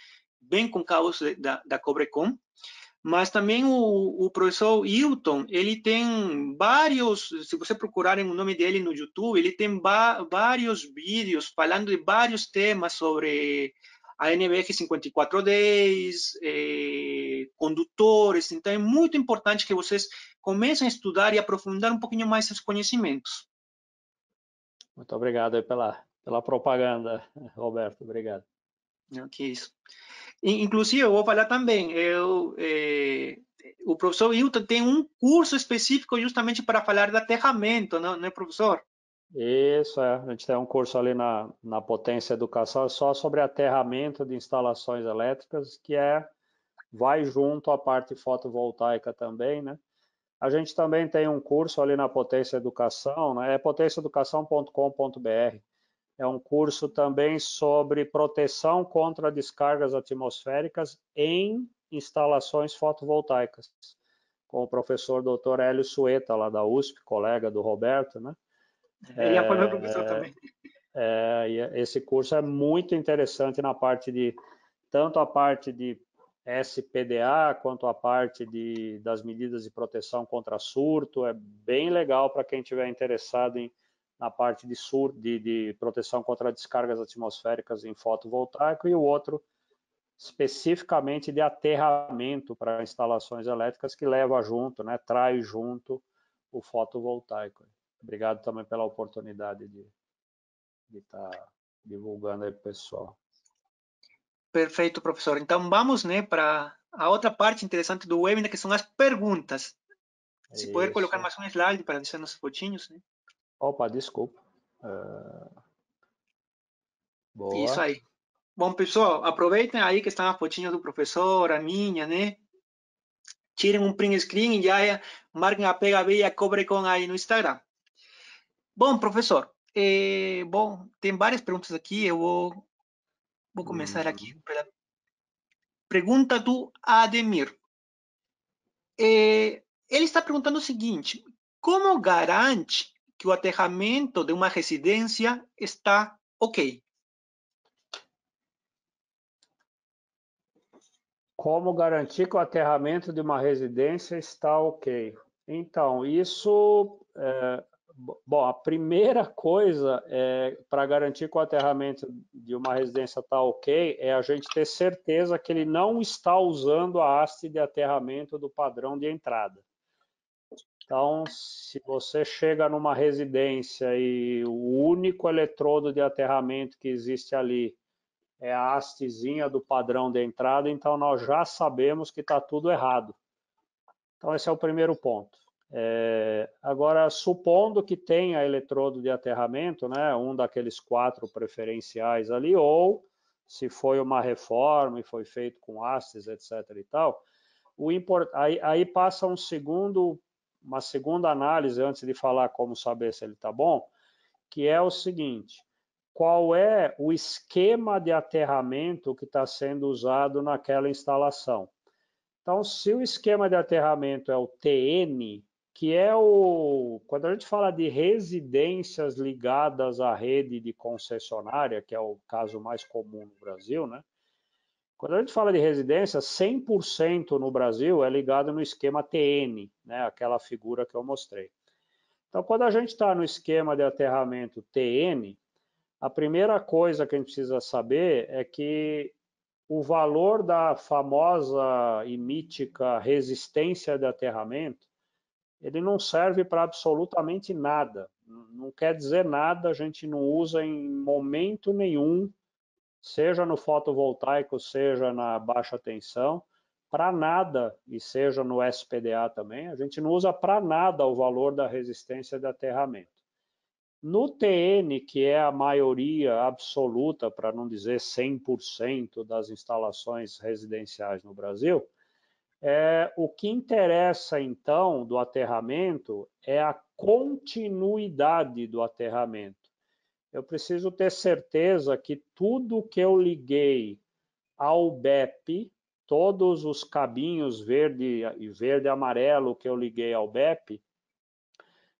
Speaker 1: vem com cabos de, da, da Cobrecon. Mas também o, o, professor Hilton, ele tem vários, se você procurarem o nome dele no YouTube, ele tem vários vídeos falando de vários temas sobre a 54 days, eh, condutores. Então, é muito importante que vocês comecem a estudar e aprofundar um pouquinho mais seus conhecimentos.
Speaker 2: Muito obrigado pela, pela propaganda, Roberto. Obrigado. É, que isso.
Speaker 1: Inclusive, eu vou falar também, eu, eh, o professor Hilton tem um curso específico justamente para falar de aterramento, não, não é, professor?
Speaker 2: Isso, é. a gente tem um curso ali na, na Potência Educação é só sobre aterramento de instalações elétricas, que é vai junto à parte fotovoltaica também, né? A gente também tem um curso ali na Potência Educação, né? é potenciaeducação.com.br. É um curso também sobre proteção contra descargas atmosféricas em instalações fotovoltaicas, com o professor Dr. Hélio Sueta, lá da USP, colega do Roberto, né? É, é, é, e apoiou o professor também. É, esse curso é muito interessante na parte de tanto a parte de SPDA quanto a parte de, das medidas de proteção contra surto. É bem legal para quem estiver interessado em, na parte de, sur, de, de proteção contra descargas atmosféricas em fotovoltaico e o outro especificamente de aterramento para instalações elétricas que leva junto, né, traz junto o fotovoltaico. Obrigado também pela oportunidade de estar tá divulgando aí para o pessoal.
Speaker 1: Perfeito, professor. Então vamos né, para a outra parte interessante do webinar, que são as perguntas. Se Isso. puder colocar mais um slide para deixar nossos fotinhos. Né? Opa, desculpa. Uh... Boa. Isso aí. Bom, pessoal, aproveitem aí que estão as fotinhas do professor, a minha, né? Tirem um print screen e já marquem a PHB e cobre com aí no Instagram. Bom, professor, eh, bom, tem várias perguntas aqui, eu vou, vou começar aqui. Pela... Pergunta do Ademir. Eh, ele está perguntando o seguinte, como garante que o aterramento de uma residência está ok?
Speaker 2: Como garantir que o aterramento de uma residência está ok? Então, isso é, Bom, a primeira coisa é, para garantir que o aterramento de uma residência está ok é a gente ter certeza que ele não está usando a haste de aterramento do padrão de entrada. Então, se você chega numa residência e o único eletrodo de aterramento que existe ali é a hastezinha do padrão de entrada, então nós já sabemos que está tudo errado. Então, esse é o primeiro ponto. É, agora, supondo que tenha eletrodo de aterramento, né, um daqueles quatro preferenciais ali, ou se foi uma reforma e foi feito com hastes, etc. e tal, o import, aí, aí passa um segundo, uma segunda análise antes de falar como saber se ele está bom, que é o seguinte: qual é o esquema de aterramento que está sendo usado naquela instalação? Então, se o esquema de aterramento é o TN, que é o quando a gente fala de residências ligadas à rede de concessionária, que é o caso mais comum no Brasil, né? Quando a gente fala de residência, 100% no Brasil é ligado no esquema TN, né? Aquela figura que eu mostrei. Então, quando a gente está no esquema de aterramento TN, a primeira coisa que a gente precisa saber é que o valor da famosa e mítica resistência de aterramento ele não serve para absolutamente nada. Não quer dizer nada, a gente não usa em momento nenhum, seja no fotovoltaico, seja na baixa tensão, para nada, e seja no SPDA também, a gente não usa para nada o valor da resistência de aterramento. No TN, que é a maioria absoluta, para não dizer 100% das instalações residenciais no Brasil, é, o que interessa, então, do aterramento é a continuidade do aterramento. Eu preciso ter certeza que tudo que eu liguei ao BEP, todos os cabinhos verde e verde amarelo que eu liguei ao BEP,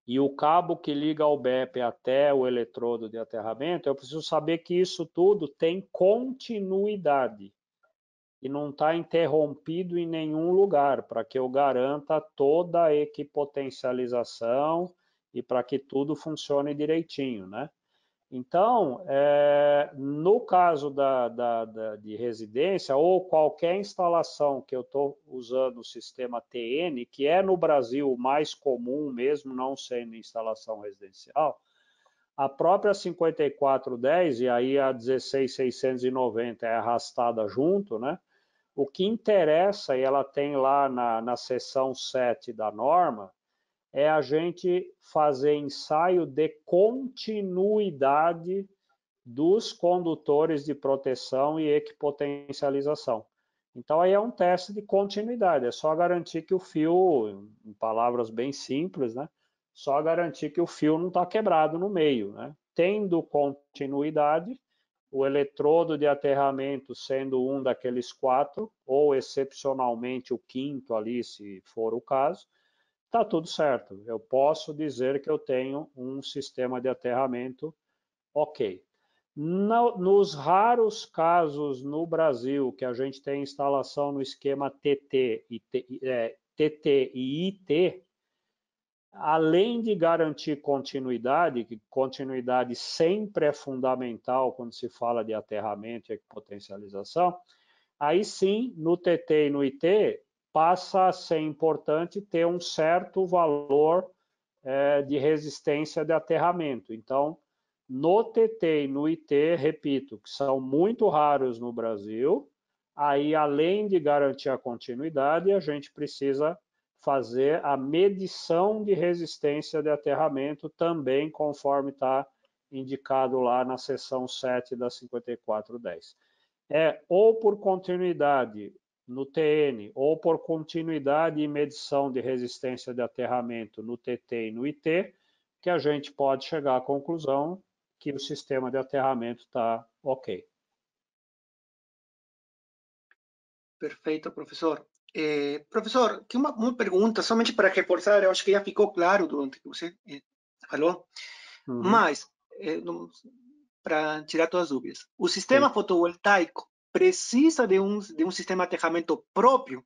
Speaker 2: e o cabo que liga ao BEP até o eletrodo de aterramento, eu preciso saber que isso tudo tem continuidade e não está interrompido em nenhum lugar, para que eu garanta toda a equipotencialização e para que tudo funcione direitinho, né? Então, é, no caso da, da, da, de residência ou qualquer instalação que eu estou usando o sistema TN, que é no Brasil o mais comum mesmo, não sendo instalação residencial, a própria 5410 e aí a 16690 é arrastada junto, né? O que interessa, e ela tem lá na, na seção 7 da norma, é a gente fazer ensaio de continuidade dos condutores de proteção e equipotencialização. Então, aí é um teste de continuidade, é só garantir que o fio, em palavras bem simples, né? Só garantir que o fio não está quebrado no meio, né? Tendo continuidade, o eletrodo de aterramento sendo um daqueles quatro, ou excepcionalmente o quinto ali, se for o caso, está tudo certo. Eu posso dizer que eu tenho um sistema de aterramento ok. No, nos raros casos no Brasil que a gente tem instalação no esquema TT e, é, TT e IT, além de garantir continuidade, que continuidade sempre é fundamental quando se fala de aterramento e potencialização, aí sim, no TT e no IT, passa a ser importante ter um certo valor é, de resistência de aterramento. Então, no TT e no IT, repito, que são muito raros no Brasil, aí além de garantir a continuidade, a gente precisa fazer a medição de resistência de aterramento também conforme está indicado lá na seção 7 da 5410. É ou por continuidade no TN ou por continuidade e medição de resistência de aterramento no TT e no IT, que a gente pode chegar à conclusão que o sistema de aterramento está ok.
Speaker 1: Perfeito, professor. Eh, professor, tem uma, uma, pergunta, somente para reforçar, eu acho que já ficou claro durante que você falou, uhum. mas, para tirar todas as dúvidas, o sistema Sim. fotovoltaico precisa de um, de um sistema de aterramento próprio?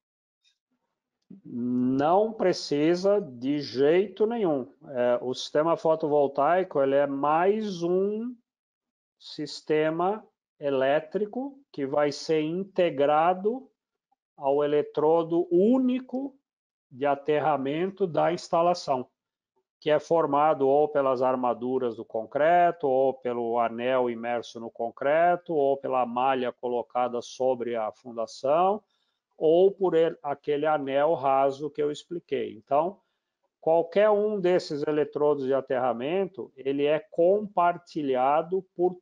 Speaker 2: Não precisa de jeito nenhum. É, o sistema fotovoltaico ele é mais um sistema elétrico que vai ser integrado ao eletrodo único de aterramento da instalação, que é formado ou pelas armaduras do concreto, ou pelo anel imerso no concreto, ou pela malha colocada sobre a fundação, ou por aquele anel raso que eu expliquei. Então, qualquer um desses eletrodos de aterramento, ele é compartilhado por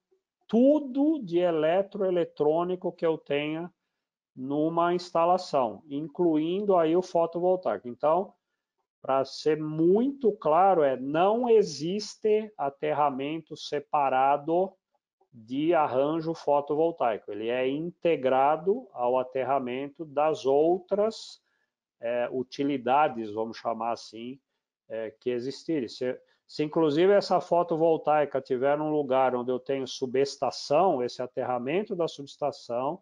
Speaker 2: tudo de eletroeletrônico que eu tenha numa instalação, incluindo aí o fotovoltaico. Então, para ser muito claro, é não existe aterramento separado de arranjo fotovoltaico. Ele é integrado ao aterramento das outras é, utilidades, vamos chamar assim, é, que existirem. Se, se inclusive essa fotovoltaica tiver um lugar onde eu tenho subestação, esse aterramento da subestação,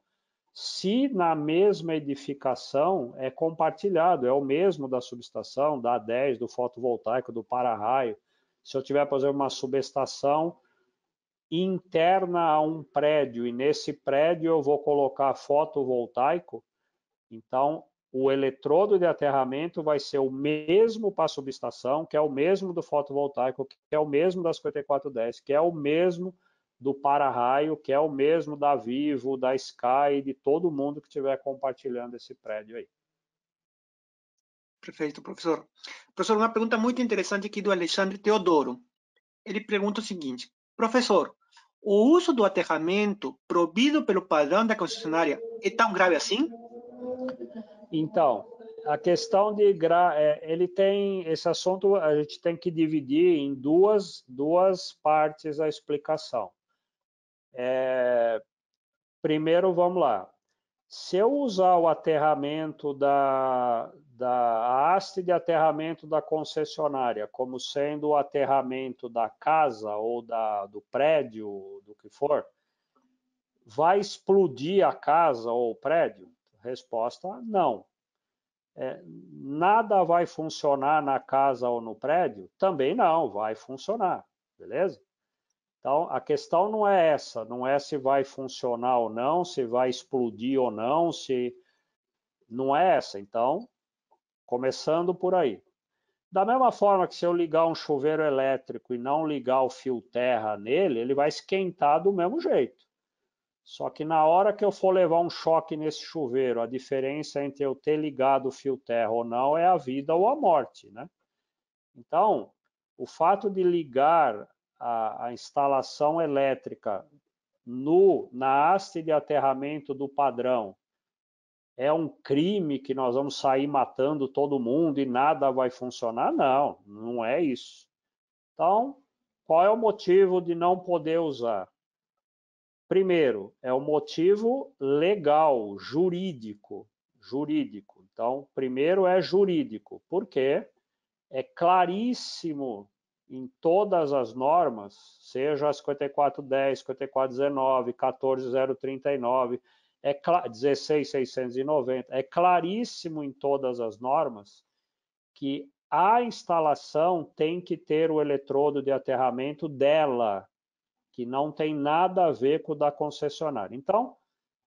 Speaker 2: se na mesma edificação é compartilhado, é o mesmo da subestação, da 10, do fotovoltaico, do para-raio. Se eu tiver, por exemplo, uma subestação interna a um prédio e nesse prédio eu vou colocar fotovoltaico, então o eletrodo de aterramento vai ser o mesmo para a subestação, que é o mesmo do fotovoltaico, que é o mesmo das 5410, que é o mesmo do para-raio, que é o mesmo da Vivo, da Sky, de todo mundo que estiver compartilhando esse prédio aí. Perfeito, professor. Professor, uma
Speaker 1: pergunta muito interessante aqui do Alexandre Teodoro. Ele pergunta o seguinte: Professor, o uso do aterramento proibido pelo padrão da concessionária é tão grave assim?
Speaker 2: Então, a questão de gra... É, ele tem esse assunto a gente tem que dividir em duas duas partes a explicação. É, primeiro, vamos lá. Se eu usar o aterramento da, da haste de aterramento da concessionária como sendo o aterramento da casa ou da, do prédio, do que for, vai explodir a casa ou o prédio? Resposta, não. É, nada vai funcionar na casa ou no prédio? Também não, vai funcionar, beleza? Então, a questão não é essa, não é se vai funcionar ou não, se vai explodir ou não, se não é essa. Então, começando por aí. Da mesma forma que se eu ligar um chuveiro elétrico e não ligar o fio terra nele, ele vai esquentar do mesmo jeito. Só que na hora que eu for levar um choque nesse chuveiro, a diferença entre eu ter ligado o fio terra ou não é a vida ou a morte, né? Então, o fato de ligar a, a instalação elétrica no, na haste de aterramento do padrão é um crime que nós vamos sair matando todo mundo e nada vai funcionar? Não, não é isso. Então, qual é o motivo de não poder usar? Primeiro, é o motivo legal, jurídico, jurídico. Então, primeiro é jurídico, porque é claríssimo em todas as normas, seja a 5410, 5419, 14039, é 16690, é claríssimo em todas as normas que a instalação tem que ter o eletrodo de aterramento dela, que não tem nada a ver com o da concessionária. Então,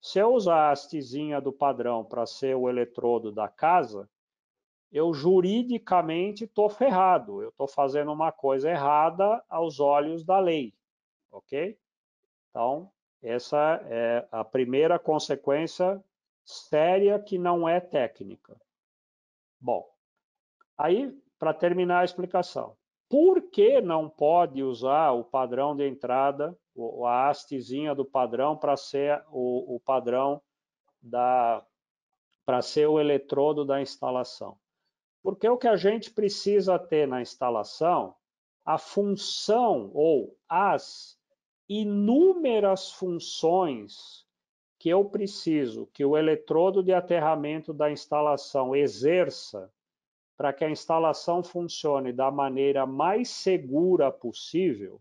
Speaker 2: se eu usar a hastezinha do padrão para ser o eletrodo da casa, eu juridicamente estou ferrado, eu estou fazendo uma coisa errada aos olhos da lei, ok? Então, essa é a primeira consequência séria que não é técnica. Bom, aí, para terminar a explicação, por que não pode usar o padrão de entrada, a hastezinha do padrão, para ser o, o padrão da para ser o eletrodo da instalação. Porque o que a gente precisa ter na instalação, a função ou as inúmeras funções que eu preciso que o eletrodo de aterramento da instalação exerça para que a instalação funcione da maneira mais segura possível,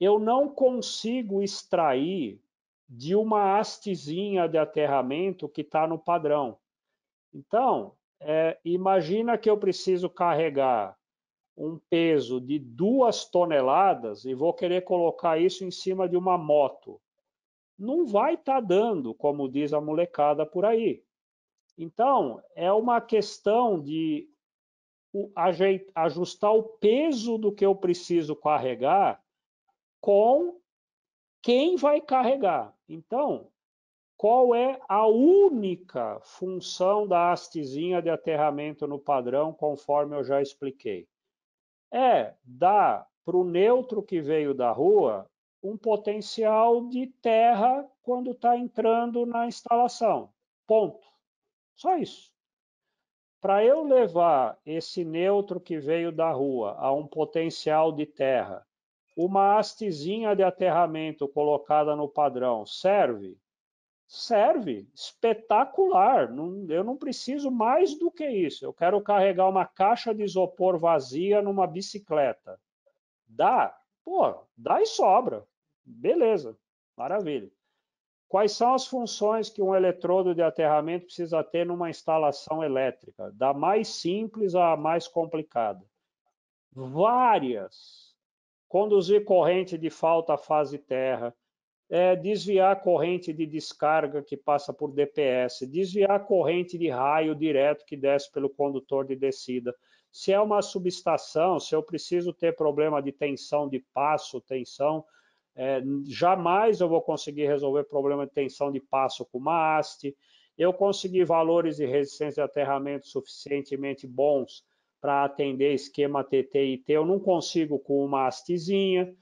Speaker 2: eu não consigo extrair de uma hastezinha de aterramento que está no padrão. Então, é, imagina que eu preciso carregar um peso de duas toneladas e vou querer colocar isso em cima de uma moto. Não vai estar tá dando, como diz a molecada por aí. Então, é uma questão de ajustar o peso do que eu preciso carregar com quem vai carregar. Então, qual é a única função da hastezinha de aterramento no padrão, conforme eu já expliquei? É dar para o neutro que veio da rua um potencial de terra quando está entrando na instalação. Ponto. Só isso. Para eu levar esse neutro que veio da rua a um potencial de terra, uma hastezinha de aterramento colocada no padrão serve? serve, espetacular. Não, eu não preciso mais do que isso. Eu quero carregar uma caixa de isopor vazia numa bicicleta. Dá? Pô, dá e sobra. Beleza, maravilha. Quais são as funções que um eletrodo de aterramento precisa ter numa instalação elétrica? Da mais simples à mais complicada. Várias. Conduzir corrente de falta à fase terra, é, desviar a corrente de descarga que passa por DPS, desviar a corrente de raio direto que desce pelo condutor de descida. Se é uma subestação, se eu preciso ter problema de tensão de passo, tensão, é, jamais eu vou conseguir resolver problema de tensão de passo com uma haste. Eu conseguir valores de resistência de aterramento suficientemente bons para atender esquema TTIT, eu não consigo com uma hastezinha.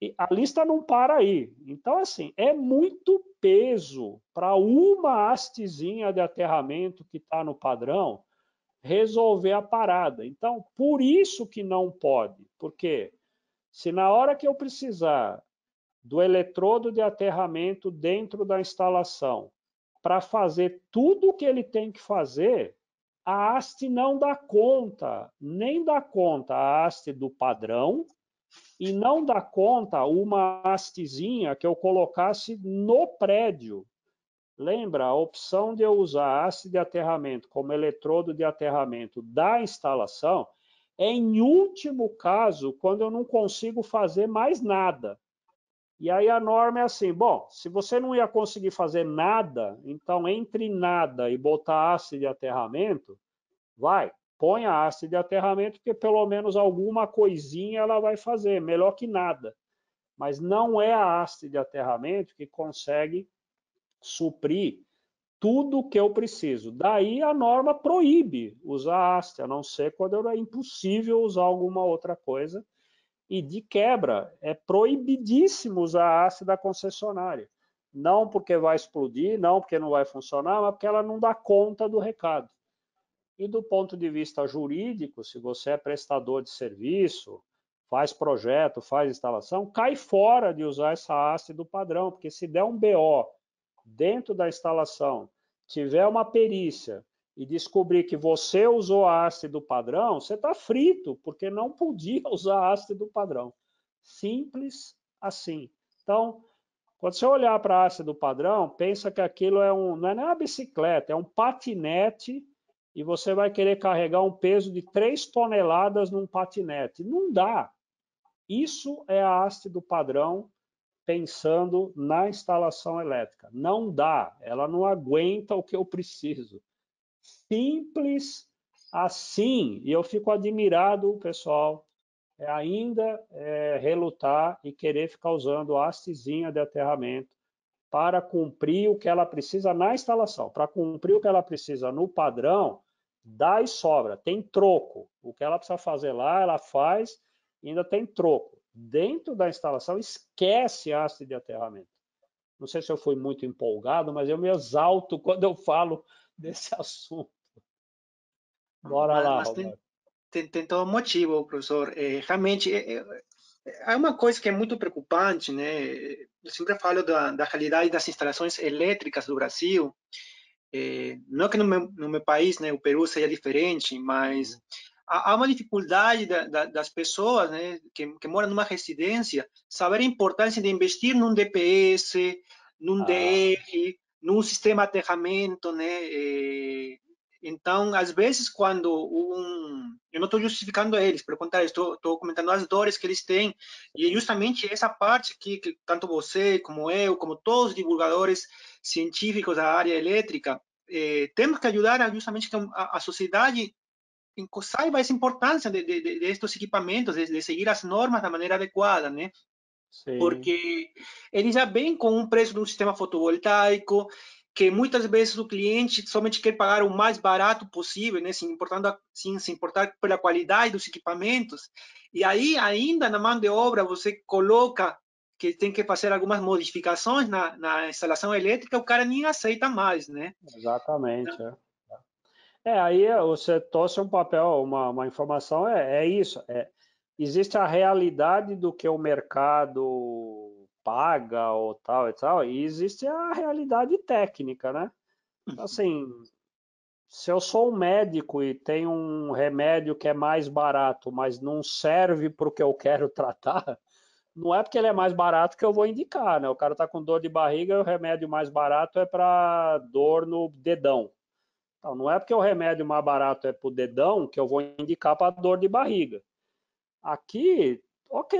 Speaker 2: E a lista não para aí. Então, assim, é muito peso para uma hastezinha de aterramento que está no padrão resolver a parada. Então, por isso que não pode, porque se na hora que eu precisar do eletrodo de aterramento dentro da instalação para fazer tudo o que ele tem que fazer, a haste não dá conta, nem dá conta a haste do padrão e não dá conta uma hastezinha que eu colocasse no prédio. Lembra, a opção de eu usar haste de aterramento como eletrodo de aterramento da instalação é em último caso, quando eu não consigo fazer mais nada. E aí a norma é assim, bom, se você não ia conseguir fazer nada, então entre nada e botar haste de aterramento, vai, põe a haste de aterramento, porque pelo menos alguma coisinha ela vai fazer, melhor que nada. Mas não é a haste de aterramento que consegue suprir tudo o que eu preciso. Daí a norma proíbe usar haste, a não ser quando é impossível usar alguma outra coisa. E de quebra, é proibidíssimo usar haste da concessionária. Não porque vai explodir, não porque não vai funcionar, mas porque ela não dá conta do recado. E do ponto de vista jurídico, se você é prestador de serviço, faz projeto, faz instalação, cai fora de usar essa haste do padrão, porque se der um BO dentro da instalação, tiver uma perícia e descobrir que você usou a haste do padrão, você está frito, porque não podia usar a haste do padrão. Simples assim. Então, quando você olhar para a haste do padrão, pensa que aquilo é um, não é nem uma bicicleta, é um patinete e você vai querer carregar um peso de 3 toneladas num patinete. Não dá. Isso é a haste do padrão pensando na instalação elétrica. Não dá, ela não aguenta o que eu preciso. Simples assim, e eu fico admirado, pessoal, é ainda é, relutar e querer ficar usando a hastezinha de aterramento para cumprir o que ela precisa na instalação. Para cumprir o que ela precisa no padrão, dá e sobra, tem troco. O que ela precisa fazer lá, ela faz, ainda tem troco. Dentro da instalação, esquece haste de aterramento. Não sei se eu fui muito empolgado, mas eu me exalto quando eu falo desse assunto. Ah, Bora mas, lá, mas tem, tem, tem, todo
Speaker 1: motivo, professor. É, realmente, é, é, é, uma coisa que é muito preocupante, né? Eu sempre falo da, da realidade das instalações elétricas do Brasil, é, eh, não que no meu, no meu, país, né, o Peru seja diferente, mas há, há uma dificuldade da, da, das pessoas né, que, que, moram numa residência saber a importância de investir num DPS, num ah. DR, num sistema de aterramento, né, é, então, às vezes, quando um. Eu não estou justificando eles, pelo contrário, estou comentando as dores que eles têm. E é justamente essa parte que, que tanto você, como eu, como todos os divulgadores científicos da área elétrica, eh, temos que ajudar justamente que a, a sociedade saiba essa importância de, de, de estes equipamentos, de, de, seguir as normas da maneira adequada, né? Sim. Porque eles já vêm com um preço de um sistema fotovoltaico, que muitas vezes o cliente somente quer pagar o mais barato possível, né? se, importando, sim, se importar pela qualidade dos equipamentos. E aí, ainda na mão de obra, você coloca que tem que fazer algumas modificações na, na instalação elétrica, o cara nem aceita mais, né?
Speaker 2: Exatamente. Então é. é. aí você trouxe um papel, uma, uma informação, é, é isso. É, existe a realidade do que é o mercado paga ou tal e tal, e existe a realidade técnica, né? Uhum. Assim, se eu sou um médico e tenho um remédio que é mais barato, mas não serve para o que eu quero tratar, não é porque ele é mais barato que eu vou indicar, né? O cara está com dor de barriga e o remédio mais barato é para dor no dedão. Então, não é porque o remédio mais barato é para o dedão que eu vou indicar para dor de barriga. Aqui ok,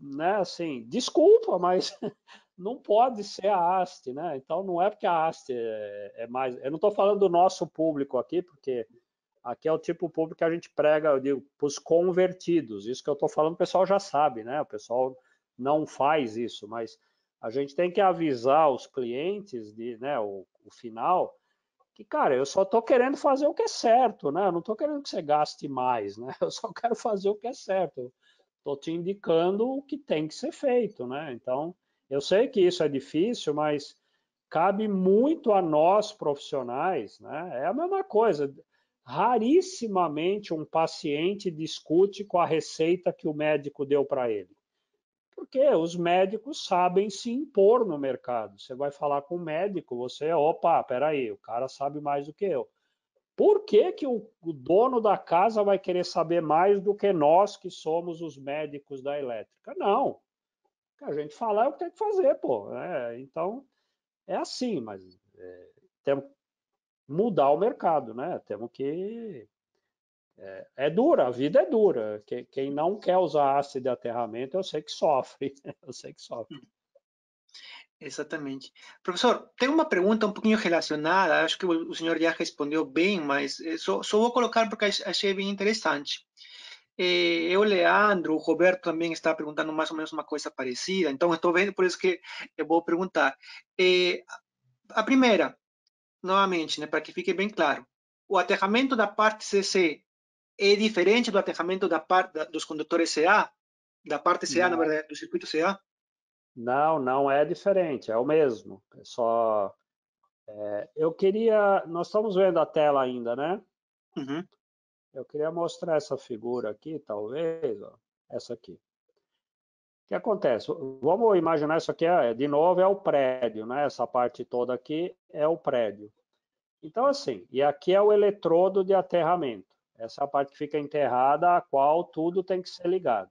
Speaker 2: né, assim, desculpa, mas não pode ser a haste, né? Então não é porque a haste é, é mais. Eu não estou falando do nosso público aqui, porque aqui é o tipo público que a gente prega, eu digo, para os convertidos. Isso que eu estou falando, o pessoal já sabe, né? O pessoal não faz isso, mas a gente tem que avisar os clientes de, né, o, o final, que cara, eu só estou querendo fazer o que é certo, né? Eu não estou querendo que você gaste mais, né? Eu só quero fazer o que é certo estou te indicando o que tem que ser feito, né? Então, eu sei que isso é difícil, mas cabe muito a nós profissionais, né? É a mesma coisa. Rarissimamente um paciente discute com a receita que o médico deu para ele. Porque os médicos sabem se impor no mercado. Você vai falar com o médico, você, opa, peraí, o cara sabe mais do que eu. Por que, que o, o dono da casa vai querer saber mais do que nós que somos os médicos da elétrica? Não. O que a gente falar é o que tem que fazer, pô. É, então, é assim, mas é, temos que mudar o mercado, né? Temos que é, é, dura, a vida é dura. Quem, não quer usar ácido de aterramento, eu sei que sofre. Eu sei que sofre.
Speaker 1: Exatamente. Professor, tem uma pergunta um pouquinho relacionada, acho que o senhor já respondeu bem, mas só, só vou colocar porque achei bem interessante. Eu, Leandro, o Roberto também está perguntando mais ou menos uma coisa parecida, então estou vendo, por isso que eu vou perguntar. A eh, primeira, novamente, né, para que fique bem claro, o aterramento da parte CC é diferente do aterramento da parte dos condutores CA, da parte CA, não. na verdade, do circuito CA?
Speaker 2: Não, não é diferente, é o mesmo. É só. É, eu queria. Nós estamos vendo a tela ainda, né? Uhum. Eu queria mostrar essa figura aqui, talvez, ó, essa aqui. O que acontece? Vamos imaginar isso aqui, ah, é, de novo, é o prédio, né? Essa parte toda aqui é o prédio. Então, assim, e aqui é o eletrodo de aterramento. Essa é a parte que fica enterrada, a qual tudo tem que ser ligado.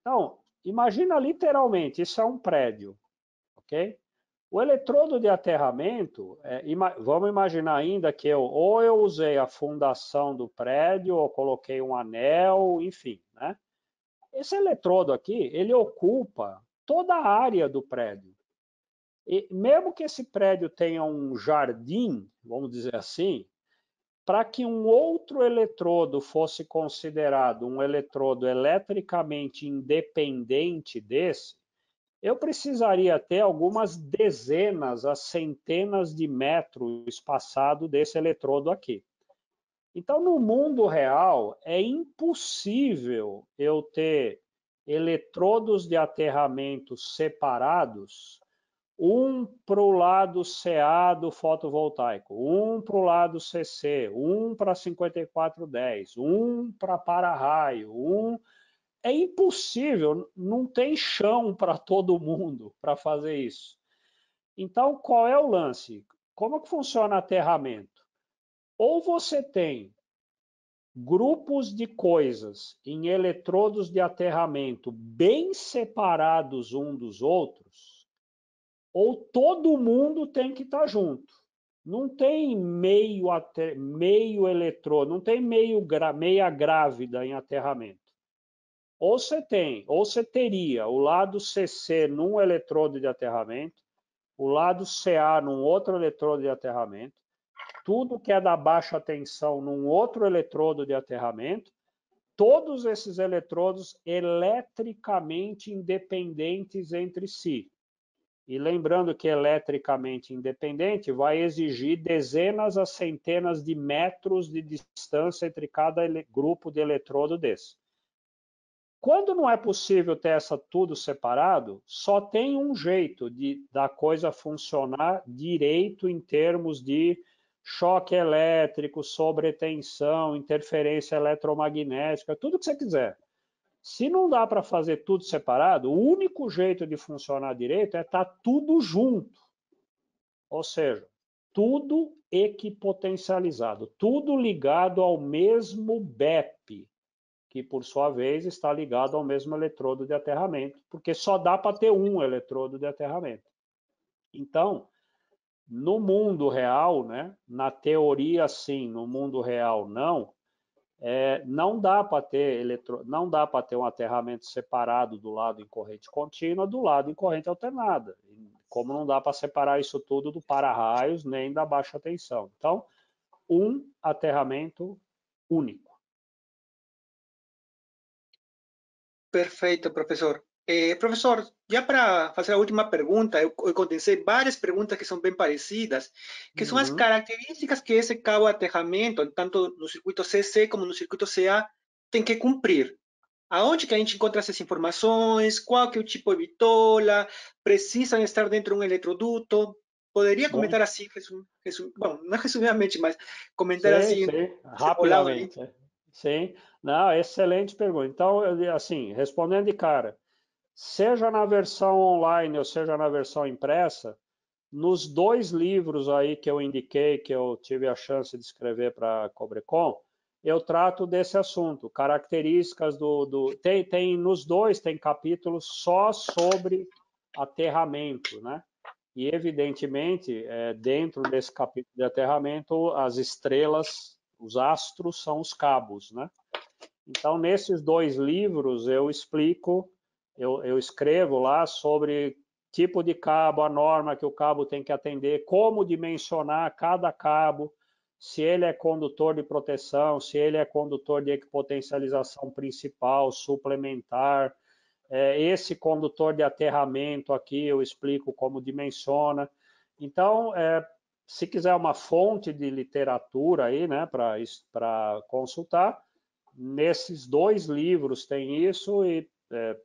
Speaker 2: Então, Imagina literalmente, isso é um prédio, ok? O eletrodo de aterramento, é, ima, vamos imaginar ainda que eu ou eu usei a fundação do prédio, ou coloquei um anel, enfim, né? Esse eletrodo aqui, ele ocupa toda a área do prédio. E mesmo que esse prédio tenha um jardim, vamos dizer assim, para que um outro eletrodo fosse considerado um eletrodo eletricamente independente desse, eu precisaria ter algumas dezenas a centenas de metros espaçado desse eletrodo aqui. Então, no mundo real, é impossível eu ter eletrodos de aterramento separados um para o lado CA do fotovoltaico, um para o lado CC, um para 5410, um para para-raio, um... É impossível, não tem chão para todo mundo para fazer isso. Então, qual é o lance? Como é que funciona aterramento? Ou você tem grupos de coisas em eletrodos de aterramento bem separados um dos outros, ou todo mundo tem que estar tá junto. Não tem meio, ater... meio eletrônico, não tem meio gra... meia grávida em aterramento. Ou você tem, ou você teria o lado CC num eletrodo de aterramento, o lado CA num outro eletrodo de aterramento, tudo que é da baixa tensão num outro eletrodo de aterramento, todos esses eletrodos eletricamente independentes entre si. E lembrando que eletricamente independente vai exigir dezenas a centenas de metros de distância entre cada grupo de eletrodo desse. Quando não é possível ter essa tudo separado, só tem um jeito de da coisa funcionar direito em termos de choque elétrico, sobretensão, interferência eletromagnética, tudo que você quiser. Se não dá para fazer tudo separado, o único jeito de funcionar direito é estar tá tudo junto. Ou seja, tudo equipotencializado, tudo ligado ao mesmo BEP, que por sua vez está ligado ao mesmo eletrodo de aterramento, porque só dá para ter um eletrodo de aterramento. Então, no mundo real, né, na teoria sim, no mundo real não, é, não dá para ter eletro... não dá para ter um aterramento separado do lado em corrente contínua do lado em corrente alternada, como não dá para separar isso tudo do para-raios nem da baixa tensão. Então, um aterramento único.
Speaker 1: Perfeito, professor. Eh, professor, já para fazer a última pergunta, eu, eh, eu, condensei várias perguntas que são bem parecidas, que uhum. são as características que esse cabo aterramento, tanto no circuito CC como no circuito CA, tem que cumprir. Aonde que a gente encontra essas informações? Qual que é o tipo de bitola? Precisam estar dentro de um eletroduto? Poderia comentar assim, resum, resum, bom, não resumidamente, mas comentar sim, assim. Sim, rapidamente.
Speaker 2: Sim, não, excelente pergunta. Então, assim, respondendo de cara, seja na versão online ou seja na versão impressa, nos dois livros aí que eu indiquei, que eu tive a chance de escrever para a Cobrecom, eu trato desse assunto, características do, do... tem, tem nos dois tem capítulos só sobre aterramento, né? E evidentemente é, dentro desse capítulo de aterramento as estrelas, os astros são os cabos, né? Então nesses dois livros eu explico eu, eu escrevo lá sobre tipo de cabo, a norma que o cabo tem que atender, como dimensionar cada cabo, se ele é condutor de proteção, se ele é condutor de equipotencialização principal, suplementar, é, esse condutor de aterramento aqui eu explico como dimensiona. Então, é, se quiser uma fonte de literatura aí, né, para consultar, nesses dois livros tem isso e é,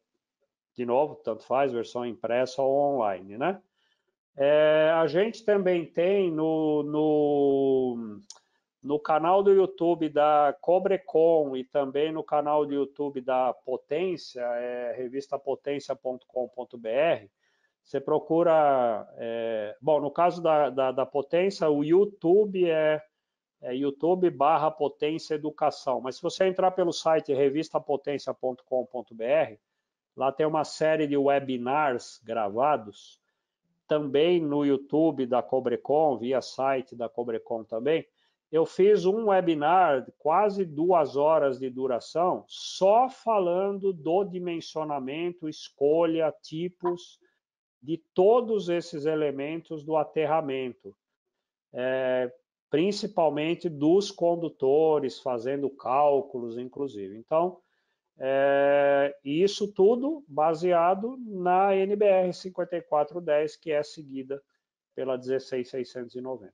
Speaker 2: de novo, tanto faz, versão impressa ou online, né? É, a gente também tem no, no, no canal do YouTube da Cobrecom e também no canal do YouTube da Potência, é, revistapotência.com.br, você procura. É, bom, no caso da, da, da, potência, o YouTube é, é YouTube barra potência educação. Mas se você entrar pelo site revistapotência.com.br, Lá tem uma série de webinars gravados, também no YouTube da Cobrecon, via site da Cobrecon também. Eu fiz um webinar de quase duas horas de duração, só falando do dimensionamento, escolha, tipos, de todos esses elementos do aterramento. É, principalmente dos condutores, fazendo cálculos, inclusive. Então, é, e isso tudo baseado na NBR 5410, que é seguida pela 16690.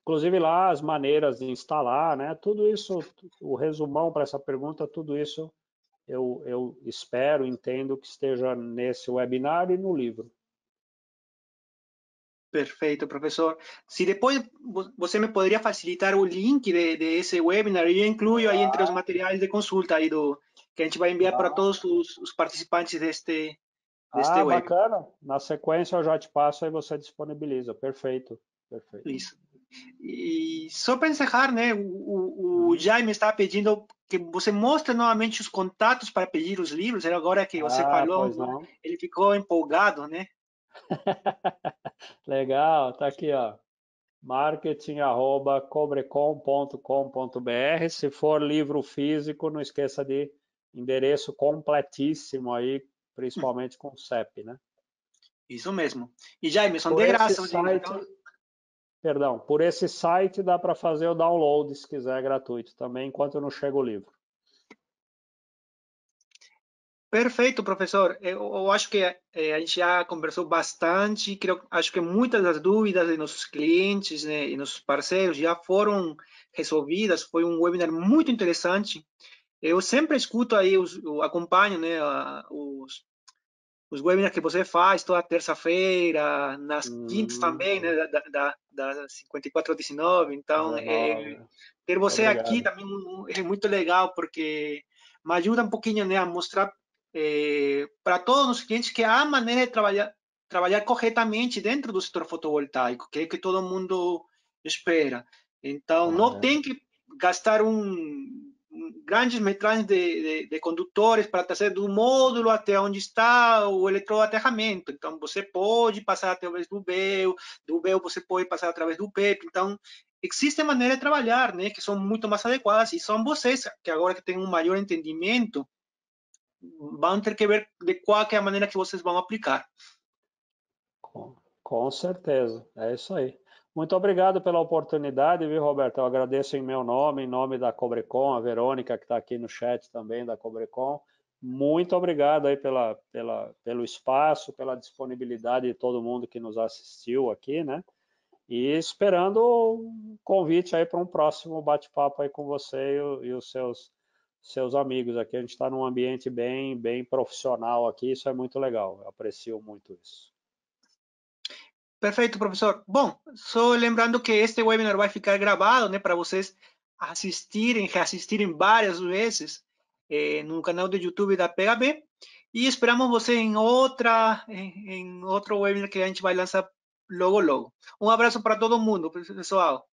Speaker 2: Inclusive lá as maneiras de instalar, né? Tudo isso, o resumão para essa pergunta, tudo isso eu, eu espero, entendo que esteja nesse webinar e no livro.
Speaker 1: Perfeito, professor. Se depois você me poderia facilitar o link de, de esse webinar, eu incluo ah. aí entre os materiais de consulta aí do, que a gente vai enviar ah. para todos os, os, participantes deste, deste ah, webinar.
Speaker 2: bacana. Na sequência eu já te passo, aí você disponibiliza. Perfeito, perfeito. Isso. E
Speaker 1: só para encerrar, né, o, o uhum.
Speaker 2: Jaime está pedindo
Speaker 1: que você mostre novamente os contatos para pedir os livros. Agora que você ah, falou, ele ficou empolgado, né?
Speaker 2: Legal, tá aqui, ó. marketing@cobrecom.com.br. Se for livro físico, não esqueça de endereço completíssimo aí, principalmente com o CEP, né?
Speaker 1: Isso mesmo.
Speaker 2: E Jaime, por de graça, site... Perdão, por esse site dá para fazer o download se quiser é gratuito também, enquanto não chega o livro.
Speaker 1: Perfeito, professor. Eu, eu acho que é, a gente já conversou bastante. Creio, acho que muitas das dúvidas de nossos clientes né, e nossos parceiros já foram resolvidas. Foi um webinar muito interessante. Eu sempre escuto aí, os, acompanho né, os, os webinars que você faz toda terça-feira, nas hum. quintas também, né, da, da, da 5419. Então, ah, é, ter você obrigado. aqui também é muito legal, porque me ajuda um pouquinho né, a mostrar eh, para todos os clientes que há maneira de trabalhar, trabalhar corretamente dentro do setor fotovoltaico, que é que todo mundo espera. Então, uhum. não tem que gastar um, grandes metragens de, de, de condutores para trazer do módulo até onde está o eletroaterramento. Então, você pode passar através do BEU, do BEU você pode passar através do PEP. Então, existem maneiras de trabalhar, né, que são muito mais adequadas, e são vocês que agora que têm um maior entendimento vão ter que ver de qual é a maneira que vocês vão aplicar.
Speaker 2: Com, com certeza, é isso aí. Muito obrigado pela oportunidade, viu, Roberto? Eu agradeço em meu nome, em nome da Cobrecom a Verônica, que está aqui no chat também da Cobrecom Muito obrigado aí pela, pela, pelo espaço, pela disponibilidade de todo mundo que nos assistiu aqui, né? E esperando o convite aí para um próximo bate-papo aí com você e, e os seus seus amigos aqui. A gente está num ambiente bem, bem profissional aqui, isso é muito legal. Eu aprecio muito isso.
Speaker 1: Perfeito, professor. Bom, só lembrando que este webinar vai ficar gravado, né, para vocês assistirem, reassistirem várias vezes eh, no canal do YouTube da PHB. E esperamos você em outra, em, em outro webinar que a gente vai lançar logo, logo. Um abraço para todo mundo, pessoal.